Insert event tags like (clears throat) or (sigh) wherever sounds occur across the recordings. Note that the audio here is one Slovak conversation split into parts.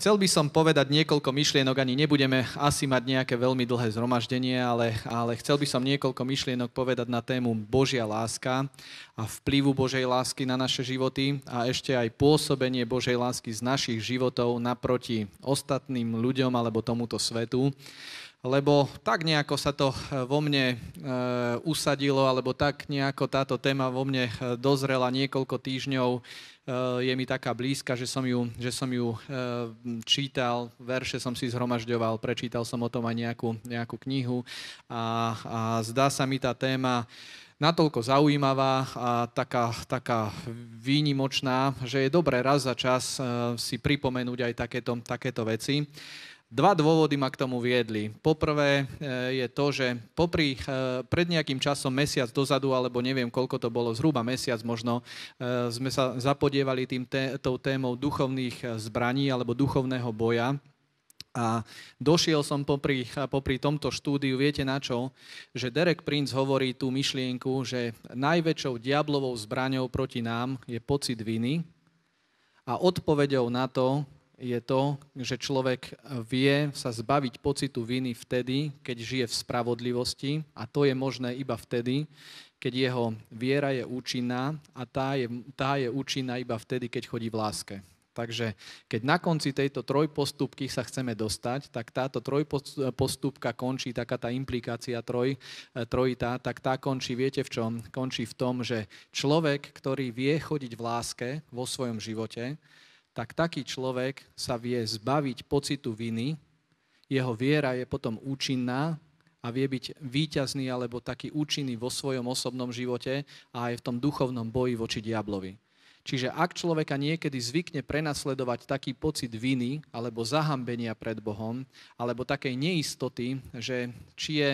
Chcel by som povedať niekoľko myšlienok, ani nebudeme asi mať nejaké veľmi dlhé zhromaždenie, ale, ale chcel by som niekoľko myšlienok povedať na tému Božia láska a vplyvu Božej lásky na naše životy a ešte aj pôsobenie Božej lásky z našich životov naproti ostatným ľuďom alebo tomuto svetu lebo tak nejako sa to eh, vo mne e, usadilo, alebo tak nejako táto téma vo mne eh, dozrela niekoľko týždňov Eh, je mi taká blízka, že som ju, že som ju eh, čítal, verše som si zhromažďoval, prečítal som o tom aj nejakú, nejakú knihu a, a zdá sa mi tá téma natoľko zaujímavá a taká, taká výnimočná, že je dobré raz za čas eh, si pripomenúť aj takéto, takéto veci. Dva dôvody ma k tomu viedli. Poprvé e, je to, že popri, e, pred nejakým časom, mesiac dozadu, alebo neviem koľko to bolo, zhruba mesiac možno, e, sme sa zapodievali tým, té, tou témou duchovných zbraní alebo duchovného boja. A došiel som popri, popri tomto štúdiu, viete na čo, že Derek Prince hovorí tú myšlienku, že najväčšou diablovou zbraňou proti nám je pocit viny a odpovedou na to je to, že človek vie sa zbaviť pocitu viny vtedy, keď žije v spravodlivosti a to je možné iba vtedy, keď jeho viera je účinná a tá je, tá je účinná iba vtedy, keď chodí v láske. Takže keď na konci tejto trojpostupky sa chceme dostať, tak táto trojpostupka končí, taká tá implikácia troj, trojitá, tak tá končí, viete v čom? Končí v tom, že človek, ktorý vie chodiť v láske vo svojom živote, tak taký človek sa vie zbaviť pocitu viny, jeho viera je potom účinná a vie byť výťazný alebo taký účinný vo svojom osobnom živote a aj v tom duchovnom boji voči diablovi. Čiže ak človeka niekedy zvykne prenasledovať taký pocit viny alebo zahambenia pred Bohom, alebo takej neistoty, že či je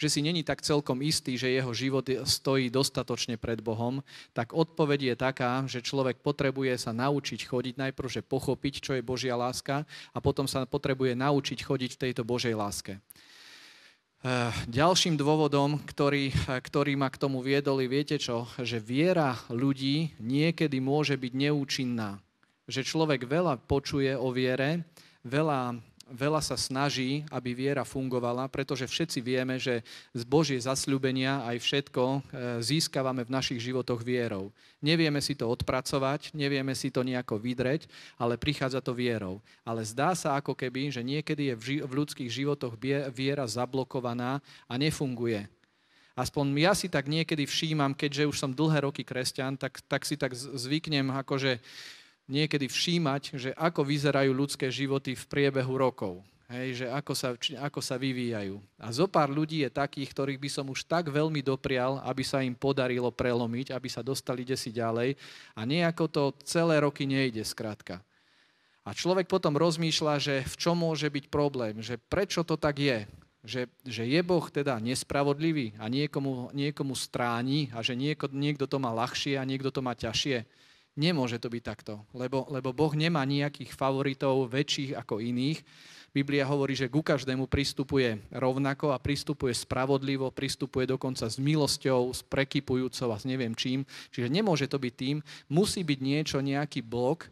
že si není tak celkom istý, že jeho život stojí dostatočne pred Bohom, tak odpoveď je taká, že človek potrebuje sa naučiť chodiť najprv, že pochopiť, čo je Božia láska a potom sa potrebuje naučiť chodiť v tejto Božej láske. Eh, ďalším dôvodom, ktorý, eh, ktorý ma k tomu viedol, viete čo, že viera ľudí niekedy môže byť neúčinná. Že človek veľa počuje o viere, veľa veľa sa snaží, aby viera fungovala, pretože všetci vieme, že z Božie zasľubenia aj všetko eh, získavame v našich životoch vierou. Nevieme si to odpracovať, nevieme si to nejako vydreť, ale prichádza to vierou. Ale zdá sa ako keby, že niekedy je v, ľudských životoch viera zablokovaná a nefunguje. Aspoň ja si tak niekedy všímam, keďže už som dlhé roky kresťan, tak, tak si tak zvyknem akože niekedy všímať, že ako vyzerajú ľudské životy v priebehu rokov. Hej, že ako sa, či, ako sa vyvíjajú. A zo pár ľudí je takých, ktorých by som už tak veľmi doprial, aby sa im podarilo prelomiť, aby sa dostali desi ďalej. A nejako to celé roky nejde, skrátka. A človek potom rozmýšľa, že v čom môže byť problém, že prečo to tak je, že, že je Boh teda nespravodlivý a niekomu, niekomu stráni a že nieko, niekto to má ľahšie a niekto to má ťažšie. Nemôže to byť takto, lebo, lebo Boh nemá nejakých favoritov väčších ako iných. Biblia hovorí, že ku každému pristupuje rovnako a pristupuje spravodlivo, pristupuje dokonca s milosťou, s prekypujúcou a s neviem čím. Čiže nemôže to byť tým. Musí byť niečo, nejaký blok,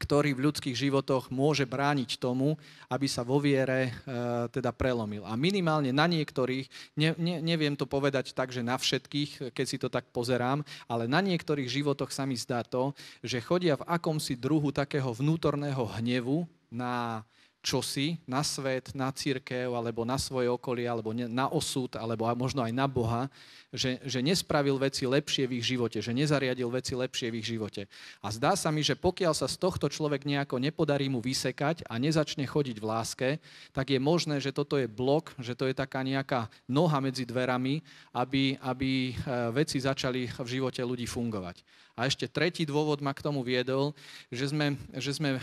ktorý v ľudských životoch môže brániť tomu, aby sa vo viere e, teda prelomil. A minimálne na niektorých, ne, ne, neviem to povedať tak, že na všetkých, keď si to tak pozerám, ale na niektorých životoch sa mi zdá to, že chodia v akomsi druhu takého vnútorného hnevu na, čosi na svet, na církev, alebo na svoje okolie, alebo na osud, alebo možno aj na Boha, že, že nespravil veci lepšie v ich živote, že nezariadil veci lepšie v ich živote. A zdá sa mi, že pokiaľ sa z tohto človek nejako nepodarí mu vysekať a nezačne chodiť v láske, tak je možné, že toto je blok, že to je taká nejaká noha medzi dverami, aby, aby eh, veci začali v živote ľudí fungovať. A ešte tretí dôvod ma k tomu viedol, že sme, že sme eh,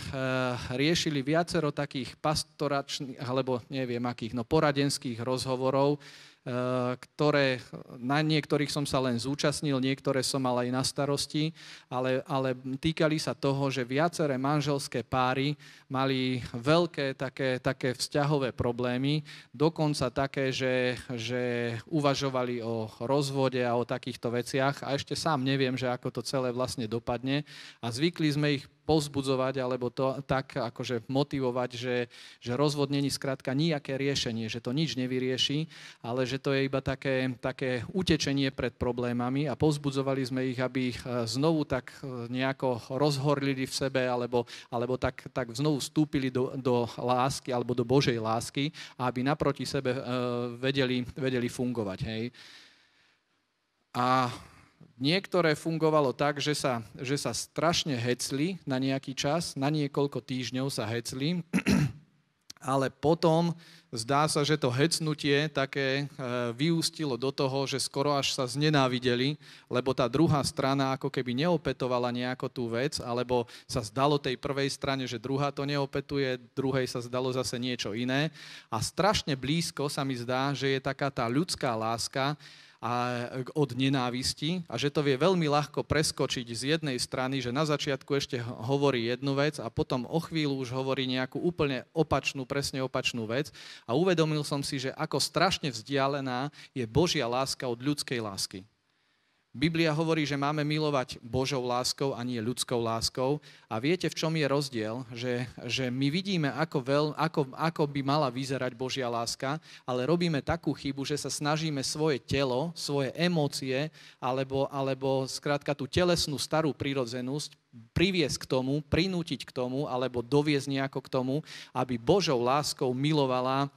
riešili viacero takých pastoračných, alebo neviem akých, no poradenských rozhovorov, Eh, ktoré, na niektorých som sa len zúčastnil, niektoré som mal aj na starosti, ale, ale týkali sa toho, že viaceré manželské páry mali veľké také, také vzťahové problémy, dokonca také, že, že uvažovali o rozvode a o takýchto veciach a ešte sám neviem, že ako to celé vlastne dopadne a zvykli sme ich povzbudzovať alebo to tak akože motivovať, že, že rozvod není zkrátka nejaké riešenie, že to nič nevyrieši, ale že to je iba také, také utečenie pred problémami a povzbudzovali sme ich, aby ich eh, znovu tak eh, nejako rozhorlili v sebe alebo, alebo tak, tak znovu vstúpili do, do lásky alebo do Božej lásky a aby naproti sebe eh, vedeli, vedeli fungovať. Hej. A Niektoré fungovalo tak, že sa, že sa strašne hecli na nejaký čas, na niekoľko týždňov sa hecli, (clears throat) ale potom zdá sa, že to hecnutie také e, vyústilo do toho, že skoro až sa znenávideli, lebo tá druhá strana ako keby neopetovala nejako tú vec, alebo sa zdalo tej prvej strane, že druhá to neopetuje, druhej sa zdalo zase niečo iné. A strašne blízko sa mi zdá, že je taká tá ľudská láska, a e, od nenávisti a že to vie veľmi ľahko preskočiť z jednej strany, že na začiatku ešte hovorí jednu vec a potom o chvíľu už hovorí nejakú úplne opačnú, presne opačnú vec a uvedomil som si, že ako strašne vzdialená je Božia láska od ľudskej lásky. Biblia hovorí, že máme milovať Božou láskou a nie ľudskou láskou. A viete, v čom je rozdiel? Že, že my vidíme, ako, veľ, ako, ako by mala vyzerať Božia láska, ale robíme takú chybu, že sa snažíme svoje telo, svoje emócie, alebo, alebo skrátka tú telesnú starú prírodzenosť priviesť k tomu, prinútiť k tomu, alebo doviesť nejako k tomu, aby Božou láskou milovala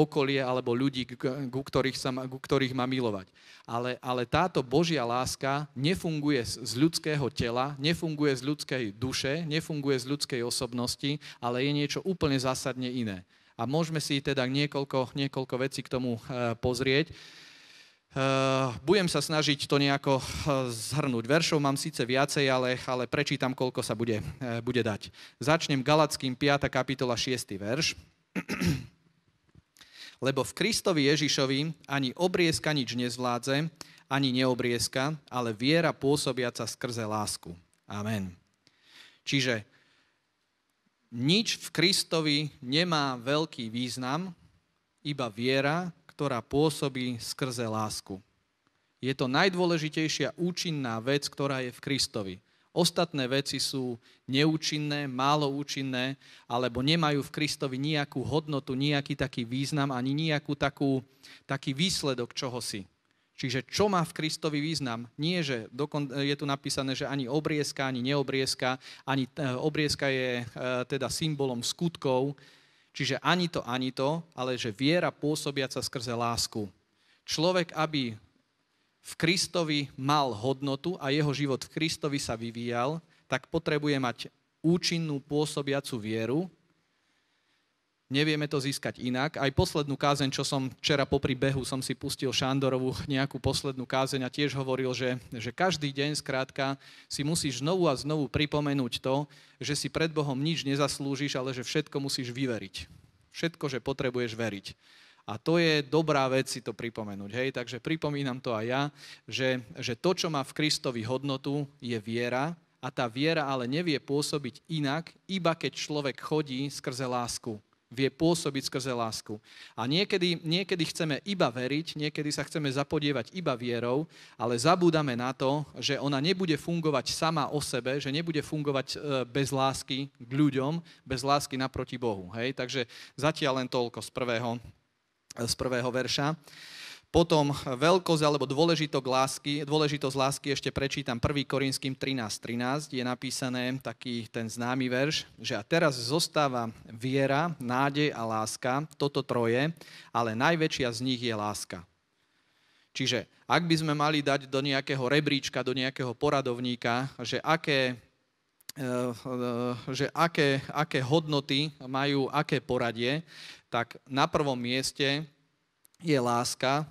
okolie alebo ľudí, ku ktorých, sa, ku ktorých má milovať. Ale, ale táto Božia láska nefunguje z ľudského tela, nefunguje z ľudskej duše, nefunguje z ľudskej osobnosti, ale je niečo úplne zásadne iné. A môžeme si teda niekoľko, niekoľko vecí k tomu eh, pozrieť. Eh, budem sa snažiť to nejako eh, zhrnúť. Veršov mám síce viacej, ale, ale prečítam, koľko sa bude, bude dať. Začnem Galackým 5. kapitola 6. verš. (clears throat) Lebo v Kristovi Ježišovi ani obrieska nič nezvládze, ani neobrieska, ale viera pôsobiaca skrze lásku. Amen. Čiže nič v Kristovi nemá veľký význam, iba viera, ktorá pôsobí skrze lásku. Je to najdôležitejšia účinná vec, ktorá je v Kristovi. Ostatné veci sú neúčinné, málo účinné, alebo nemajú v Kristovi nejakú hodnotu, nejaký taký význam, ani nejakú takú, taký výsledok čohosi. Čiže čo má v Kristovi význam? Nie, že dokon, je tu napísané, že ani obrieska, ani neobrieska, ani e, obrieska je e, teda symbolom skutkov, čiže ani to, ani to, ale že viera pôsobiaca skrze lásku. Človek, aby v Kristovi mal hodnotu a jeho život v Kristovi sa vyvíjal, tak potrebuje mať účinnú pôsobiacu vieru. Nevieme to získať inak. Aj poslednú kázeň, čo som včera po príbehu som si pustil Šandorovú nejakú poslednú kázeň a tiež hovoril, že, že každý deň zkrátka si musíš znovu a znovu pripomenúť to, že si pred Bohom nič nezaslúžiš, ale že všetko musíš vyveriť. Všetko, že potrebuješ veriť. A to je dobrá vec si to pripomenúť. Hej? Takže pripomínam to aj ja, že, že to, čo má v Kristovi hodnotu, je viera a tá viera ale nevie pôsobiť inak, iba keď človek chodí skrze lásku vie pôsobiť skrze lásku. A niekedy, niekedy chceme iba veriť, niekedy sa chceme zapodievať iba vierou, ale zabúdame na to, že ona nebude fungovať sama o sebe, že nebude fungovať e, bez lásky k ľuďom, bez lásky naproti Bohu. Hej? Takže zatiaľ len toľko z prvého z prvého verša. Potom veľkosť alebo dôležitosť lásky, dôležitosť lásky ešte prečítam 1. Korinským 13.13, 13, je napísané taký ten známy verš, že a teraz zostáva viera, nádej a láska, toto troje, ale najväčšia z nich je láska. Čiže ak by sme mali dať do nejakého rebríčka, do nejakého poradovníka, že aké Eh, eh, že aké, aké hodnoty majú, aké poradie, tak na prvom mieste je láska,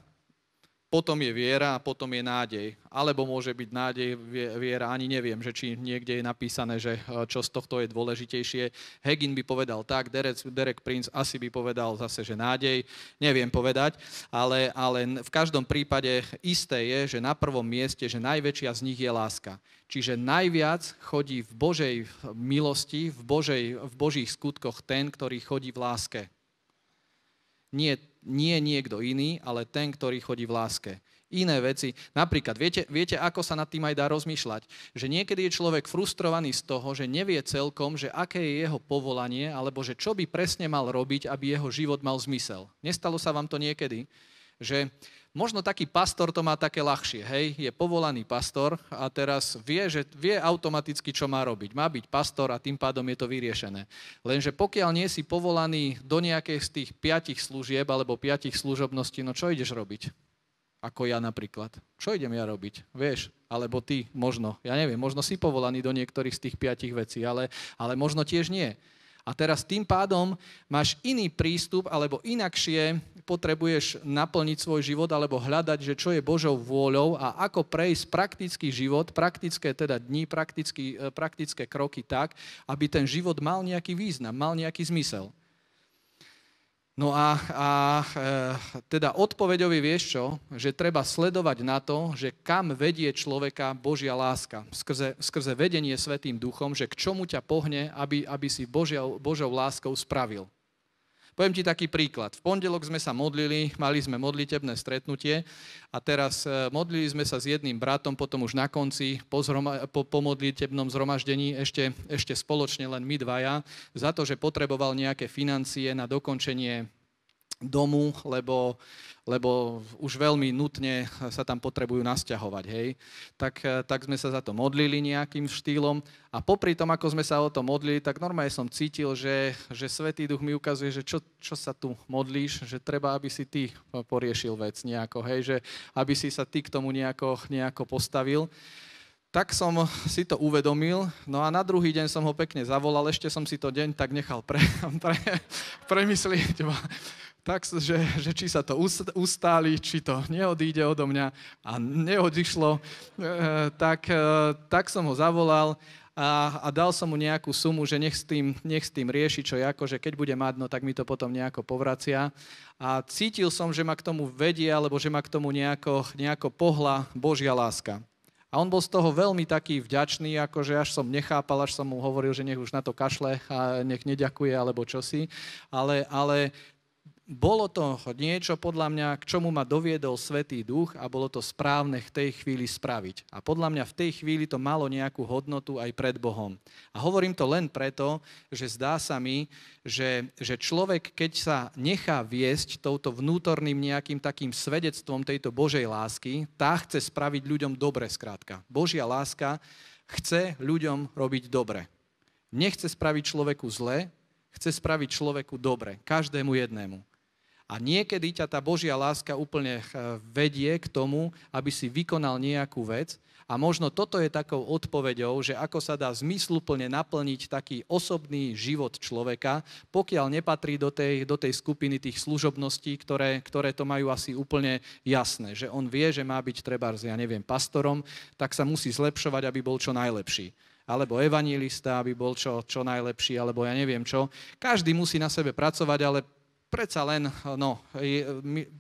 potom je viera a potom je nádej. Alebo môže byť nádej, viera, ani neviem, že či niekde je napísané, že e, čo z tohto je dôležitejšie. Hegin by povedal tak, Derek, Derek Prince asi by povedal zase, že nádej, neviem povedať, ale, ale v každom prípade isté je, že na prvom mieste, že najväčšia z nich je láska. Čiže najviac chodí v Božej e, milosti, v, Božej, v Božích skutkoch ten, ktorý chodí v láske. Nie, nie niekto iný, ale ten, ktorý chodí v láske. Iné veci. Napríklad, viete, viete, ako sa nad tým aj dá rozmýšľať? Že niekedy je človek frustrovaný z toho, že nevie celkom, že aké je jeho povolanie, alebo že čo by presne mal robiť, aby jeho život mal zmysel. Nestalo sa vám to niekedy? Že Možno taký pastor to má také ľahšie, hej, je povolaný pastor a teraz vie, že vie automaticky, čo má robiť. Má byť pastor a tým pádom je to vyriešené. Lenže pokiaľ nie si povolaný do nejakej z tých piatich služieb alebo piatich služobností, no čo ideš robiť? Ako ja napríklad. Čo idem ja robiť? Vieš, alebo ty možno, ja neviem, možno si povolaný do niektorých z tých piatich vecí, ale, ale možno tiež nie. A teraz tým pádom máš iný prístup alebo inakšie potrebuješ naplniť svoj život alebo hľadať, že čo je Božou vôľou a ako prejsť praktický život, praktické teda dni, e, praktické kroky tak, aby ten život mal nejaký význam, mal nejaký zmysel. No a, a e, teda odpoveďovi vieš čo? Že treba sledovať na to, že kam vedie človeka Božia láska. Skrze, skrze vedenie Svetým duchom, že k čomu ťa pohne, aby, aby si Božia, Božou láskou spravil. Poviem ti taký príklad. V pondelok sme sa modlili, mali sme modlitebné stretnutie a teraz e, modlili sme sa s jedným bratom, potom už na konci po, zhroma, po, po modlitebnom zhromaždení ešte, ešte spoločne len my dvaja, za to, že potreboval nejaké financie na dokončenie domu, lebo, lebo už veľmi nutne sa tam potrebujú nasťahovať, hej. Tak, tak sme sa za to modlili nejakým štýlom a popri tom, ako sme sa o to modlili, tak normálne som cítil, že, že Svetý Duch mi ukazuje, že čo, čo sa tu modlíš, že treba, aby si ty poriešil vec nejako, hej, že aby si sa ty k tomu nejako, nejako postavil. Tak som si to uvedomil, no a na druhý deň som ho pekne zavolal, ešte som si to deň tak nechal pre, (laughs) pre, premyslieť tak, že, že či sa to ustáli, či to neodíde odo mňa a neodišlo, e, tak, e, tak som ho zavolal a, a dal som mu nejakú sumu, že nech s tým, nech s tým rieši, čo je ako, že keď bude mať, no tak mi to potom nejako povracia. A cítil som, že ma k tomu vedie, alebo že ma k tomu nejako, nejako pohla Božia láska. A on bol z toho veľmi taký vďačný, akože až som nechápal, až som mu hovoril, že nech už na to kašle a nech neďakuje alebo čosi. Ale, ale bolo to niečo podľa mňa, k čomu ma doviedol Svetý Duch a bolo to správne v tej chvíli spraviť. A podľa mňa v tej chvíli to malo nejakú hodnotu aj pred Bohom. A hovorím to len preto, že zdá sa mi, že, že človek, keď sa nechá viesť touto vnútorným nejakým takým svedectvom tejto Božej lásky, tá chce spraviť ľuďom dobre skrátka. Božia láska chce ľuďom robiť dobre. Nechce spraviť človeku zle, chce spraviť človeku dobre, každému jednému. A niekedy ťa tá Božia láska úplne eh, vedie k tomu, aby si vykonal nejakú vec. A možno toto je takou odpoveďou, že ako sa dá zmysluplne naplniť taký osobný život človeka, pokiaľ nepatrí do tej, do tej skupiny tých služobností, ktoré, ktoré to majú asi úplne jasné. Že on vie, že má byť treba, ja neviem, pastorom, tak sa musí zlepšovať, aby bol čo najlepší alebo evanilista, aby bol čo, čo najlepší, alebo ja neviem čo. Každý musí na sebe pracovať, ale predsa len, no,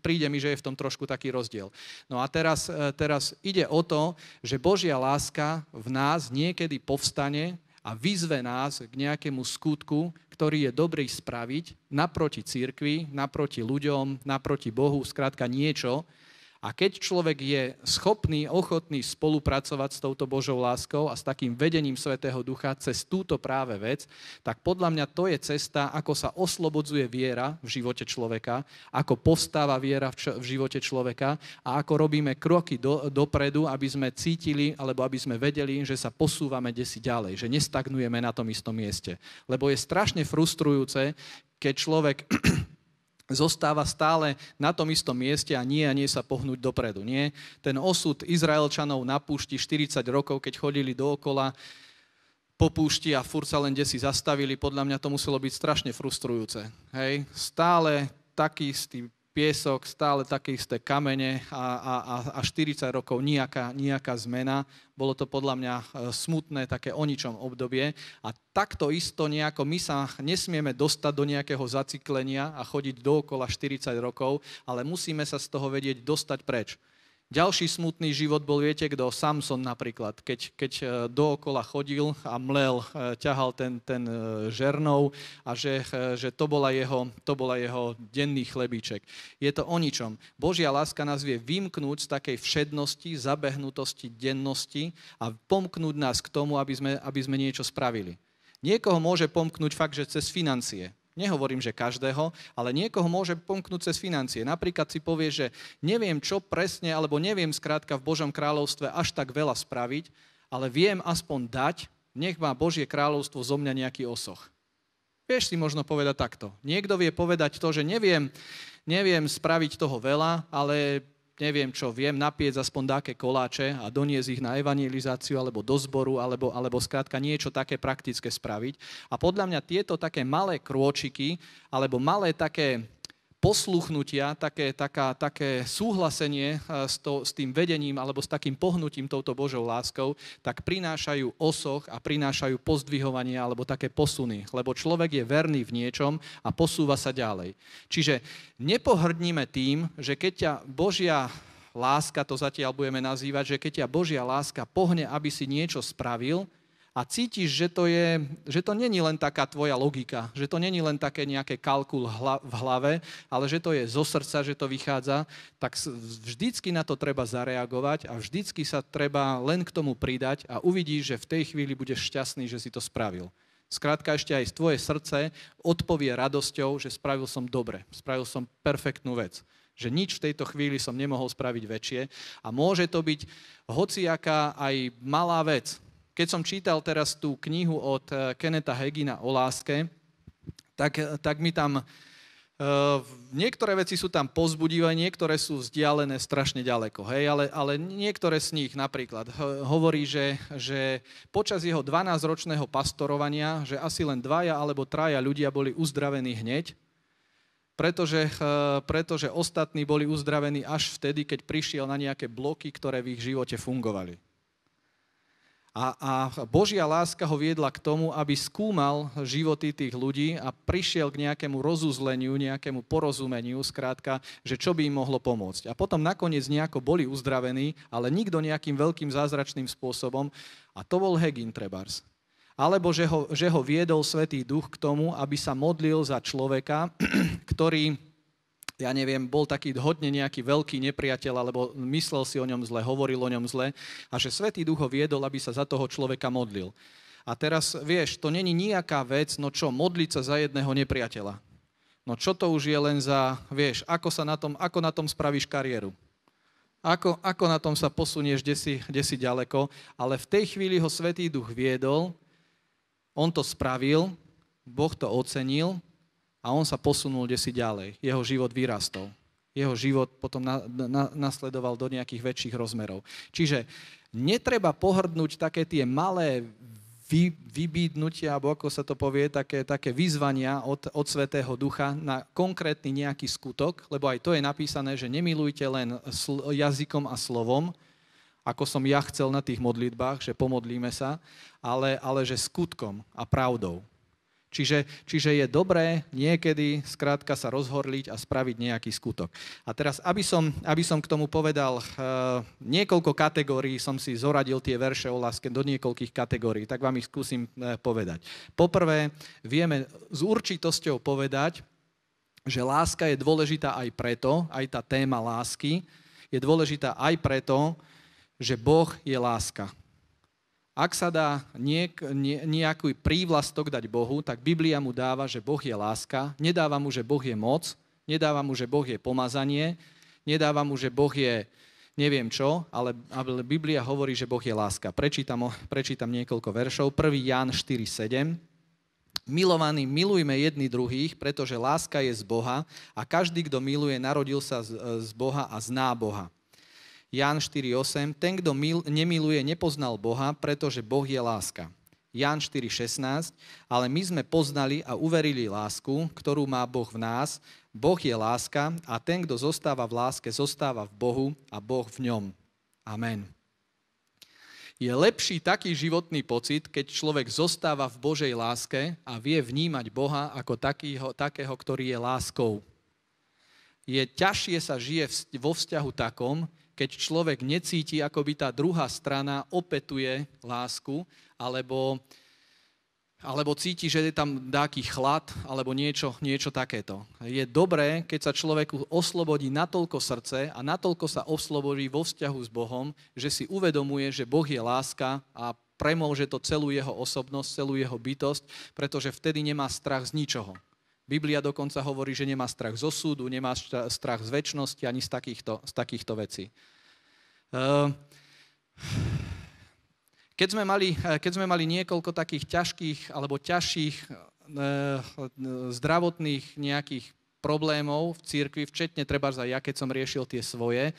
príde mi, že je v tom trošku taký rozdiel. No a teraz, e, teraz ide o to, že Božia láska v nás niekedy povstane a vyzve nás k nejakému skutku, ktorý je dobrý spraviť naproti církvi, naproti ľuďom, naproti Bohu, zkrátka niečo, a keď človek je schopný, ochotný spolupracovať s touto Božou láskou a s takým vedením Svetého Ducha cez túto práve vec, tak podľa mňa to je cesta, ako sa oslobodzuje viera v živote človeka, ako povstáva viera v, v živote človeka a ako robíme kroky do, dopredu, aby sme cítili alebo aby sme vedeli, že sa posúvame desi ďalej, že nestagnujeme na tom istom mieste. Lebo je strašne frustrujúce, keď človek zostáva stále na tom istom mieste a nie a nie sa pohnúť dopredu. Nie? Ten osud Izraelčanov na púšti 40 rokov, keď chodili dookola po púšti a furt sa len desi zastavili, podľa mňa to muselo byť strašne frustrujúce. Hej? Stále taký istý piesok, stále také isté kamene a, a, a 40 rokov nejaká, nejaká zmena. Bolo to podľa mňa e, smutné, také o ničom obdobie. A takto isto nejako my sa nesmieme dostať do nejakého zaciklenia a chodiť dookola 40 rokov, ale musíme sa z toho vedieť dostať preč. Ďalší smutný život bol, viete kto, Samson napríklad, keď, keď e, dookola chodil a mlel, e, ťahal ten, ten e, žernov a že, že to, bola jeho, to bola jeho denný chlebíček. Je to o ničom. Božia láska nás vie vymknúť z takej všednosti, zabehnutosti, dennosti a pomknúť nás k tomu, aby sme, aby sme niečo spravili. Niekoho môže pomknúť fakt, že cez financie Nehovorím, že každého, ale niekoho môže pomknúť cez financie. Napríklad si povie, že neviem čo presne, alebo neviem skrátka v Božom kráľovstve až tak veľa spraviť, ale viem aspoň dať, nech má Božie kráľovstvo zo mňa nejaký osoch. Vieš si možno povedať takto. Niekto vie povedať to, že neviem, neviem spraviť toho veľa, ale neviem čo, viem napiec aspoň dáke koláče a doniesť ich na evangelizáciu alebo do zboru, alebo, alebo skrátka niečo také praktické spraviť. A podľa mňa tieto také malé krôčiky alebo malé také posluchnutia, také, taká, také súhlasenie eh, s, to, s tým vedením alebo s takým pohnutím touto Božou láskou, tak prinášajú osoch a prinášajú pozdvihovanie alebo také posuny, lebo človek je verný v niečom a posúva sa ďalej. Čiže nepohrdnime tým, že keď ťa Božia láska, to zatiaľ budeme nazývať, že keď ťa Božia láska pohne, aby si niečo spravil, a cítiš, že to, je, že to není len taká tvoja logika, že to není len také nejaké kalkul hla, v hlave, ale že to je zo srdca, že to vychádza, tak vždycky na to treba zareagovať a vždycky sa treba len k tomu pridať a uvidíš, že v tej chvíli budeš šťastný, že si to spravil. Skrátka ešte aj tvoje srdce odpovie radosťou, že spravil som dobre, spravil som perfektnú vec že nič v tejto chvíli som nemohol spraviť väčšie a môže to byť hociaká aj malá vec, keď som čítal teraz tú knihu od eh, Keneta Hegina o láske, tak, eh, tak mi tam... Uh, niektoré veci sú tam pozbudivé, niektoré sú vzdialené strašne ďaleko, hej, ale, ale niektoré z nich napríklad hovorí, že, že počas jeho 12-ročného pastorovania, že asi len dvaja alebo traja ľudia boli uzdravení hneď, pretože, uh, pretože ostatní boli uzdravení až vtedy, keď prišiel na nejaké bloky, ktoré v ich živote fungovali. A, a Božia láska ho viedla k tomu, aby skúmal životy tých ľudí a prišiel k nejakému rozuzleniu, nejakému porozumeniu, skrátka, že čo by im mohlo pomôcť. A potom nakoniec nejako boli uzdravení, ale nikto nejakým veľkým zázračným spôsobom. A to bol Hegin Trebars. Alebo že ho, že ho viedol Svetý Duch k tomu, aby sa modlil za človeka, (clears throat) ktorý ja neviem, bol taký hodne nejaký veľký nepriateľ, alebo myslel si o ňom zle, hovoril o ňom zle a že Svetý Duch ho viedol, aby sa za toho človeka modlil. A teraz, vieš, to není nejaká vec, no čo, modliť sa za jedného nepriateľa. No čo to už je len za, vieš, ako sa na tom, ako na tom spravíš kariéru. Ako, ako na tom sa posunieš, kde si, kde si ďaleko. Ale v tej chvíli ho Svetý Duch viedol, on to spravil, Boh to ocenil a on sa posunul desi ďalej. Jeho život vyrastol. Jeho život potom na, na, nasledoval do nejakých väčších rozmerov. Čiže netreba pohrdnúť také tie malé vy, vybídnutia, alebo ako sa to povie, také, také vyzvania od, od Svetého Ducha na konkrétny nejaký skutok, lebo aj to je napísané, že nemilujte len sl- jazykom a slovom, ako som ja chcel na tých modlitbách, že pomodlíme sa, ale, ale že skutkom a pravdou. Čiže, čiže je dobré niekedy skrátka sa rozhorliť a spraviť nejaký skutok. A teraz, aby som, aby som k tomu povedal, e, niekoľko kategórií som si zoradil tie verše o láske do niekoľkých kategórií, tak vám ich skúsim e, povedať. Poprvé, vieme s určitosťou povedať, že láska je dôležitá aj preto, aj tá téma lásky je dôležitá aj preto, že Boh je láska. Ak sa dá niek, nie, nejaký prívlastok dať Bohu, tak Biblia mu dáva, že Boh je láska, nedáva mu, že Boh je moc, nedáva mu, že Boh je pomazanie, nedáva mu, že Boh je neviem čo, ale, ale Biblia hovorí, že Boh je láska. Prečítam, prečítam niekoľko veršov. 1. Ján 4.7. Milovaní, milujme jedni druhých, pretože láska je z Boha a každý, kto miluje, narodil sa z, z Boha a zná Boha. Jan 4.8. Ten, kto mil, nemiluje, nepoznal Boha, pretože Boh je láska. Jan 4.16. Ale my sme poznali a uverili lásku, ktorú má Boh v nás. Boh je láska a ten, kto zostáva v láske, zostáva v Bohu a Boh v ňom. Amen. Je lepší taký životný pocit, keď človek zostáva v Božej láske a vie vnímať Boha ako takýho, takého, ktorý je láskou. Je ťažšie sa žije vo vzťahu takom, keď človek necíti, ako by tá druhá strana opetuje lásku, alebo, alebo cíti, že je tam nejaký chlad, alebo niečo, niečo takéto. Je dobré, keď sa človeku oslobodí natoľko srdce a natoľko sa oslobodí vo vzťahu s Bohom, že si uvedomuje, že Boh je láska a premôže to celú jeho osobnosť, celú jeho bytosť, pretože vtedy nemá strach z ničoho. Biblia dokonca hovorí, že nemá strach zo súdu, nemá strach z väčšnosti ani z takýchto, z takýchto vecí. Ehm, keď sme, mali, keď sme mali niekoľko takých ťažkých alebo ťažších eh, zdravotných nejakých problémov v cirkvi, včetne treba za ja, keď som riešil tie svoje,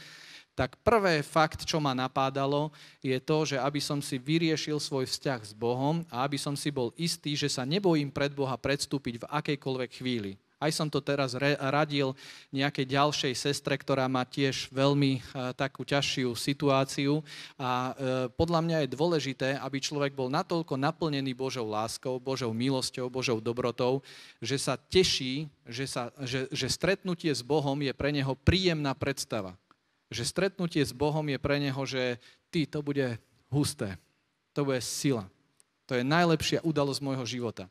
tak prvé fakt, čo ma napádalo, je to, že aby som si vyriešil svoj vzťah s Bohom a aby som si bol istý, že sa nebojím pred Boha predstúpiť v akejkoľvek chvíli. Aj som to teraz radil nejakej ďalšej sestre, ktorá má tiež veľmi e, takú ťažšiu situáciu a e, podľa mňa je dôležité, aby človek bol natoľko naplnený Božou láskou, Božou milosťou, Božou dobrotou, že sa teší, že, sa, že, že stretnutie s Bohom je pre neho príjemná predstava že stretnutie s Bohom je pre neho, že ty, to bude husté, to bude sila, to je najlepšia udalosť môjho života.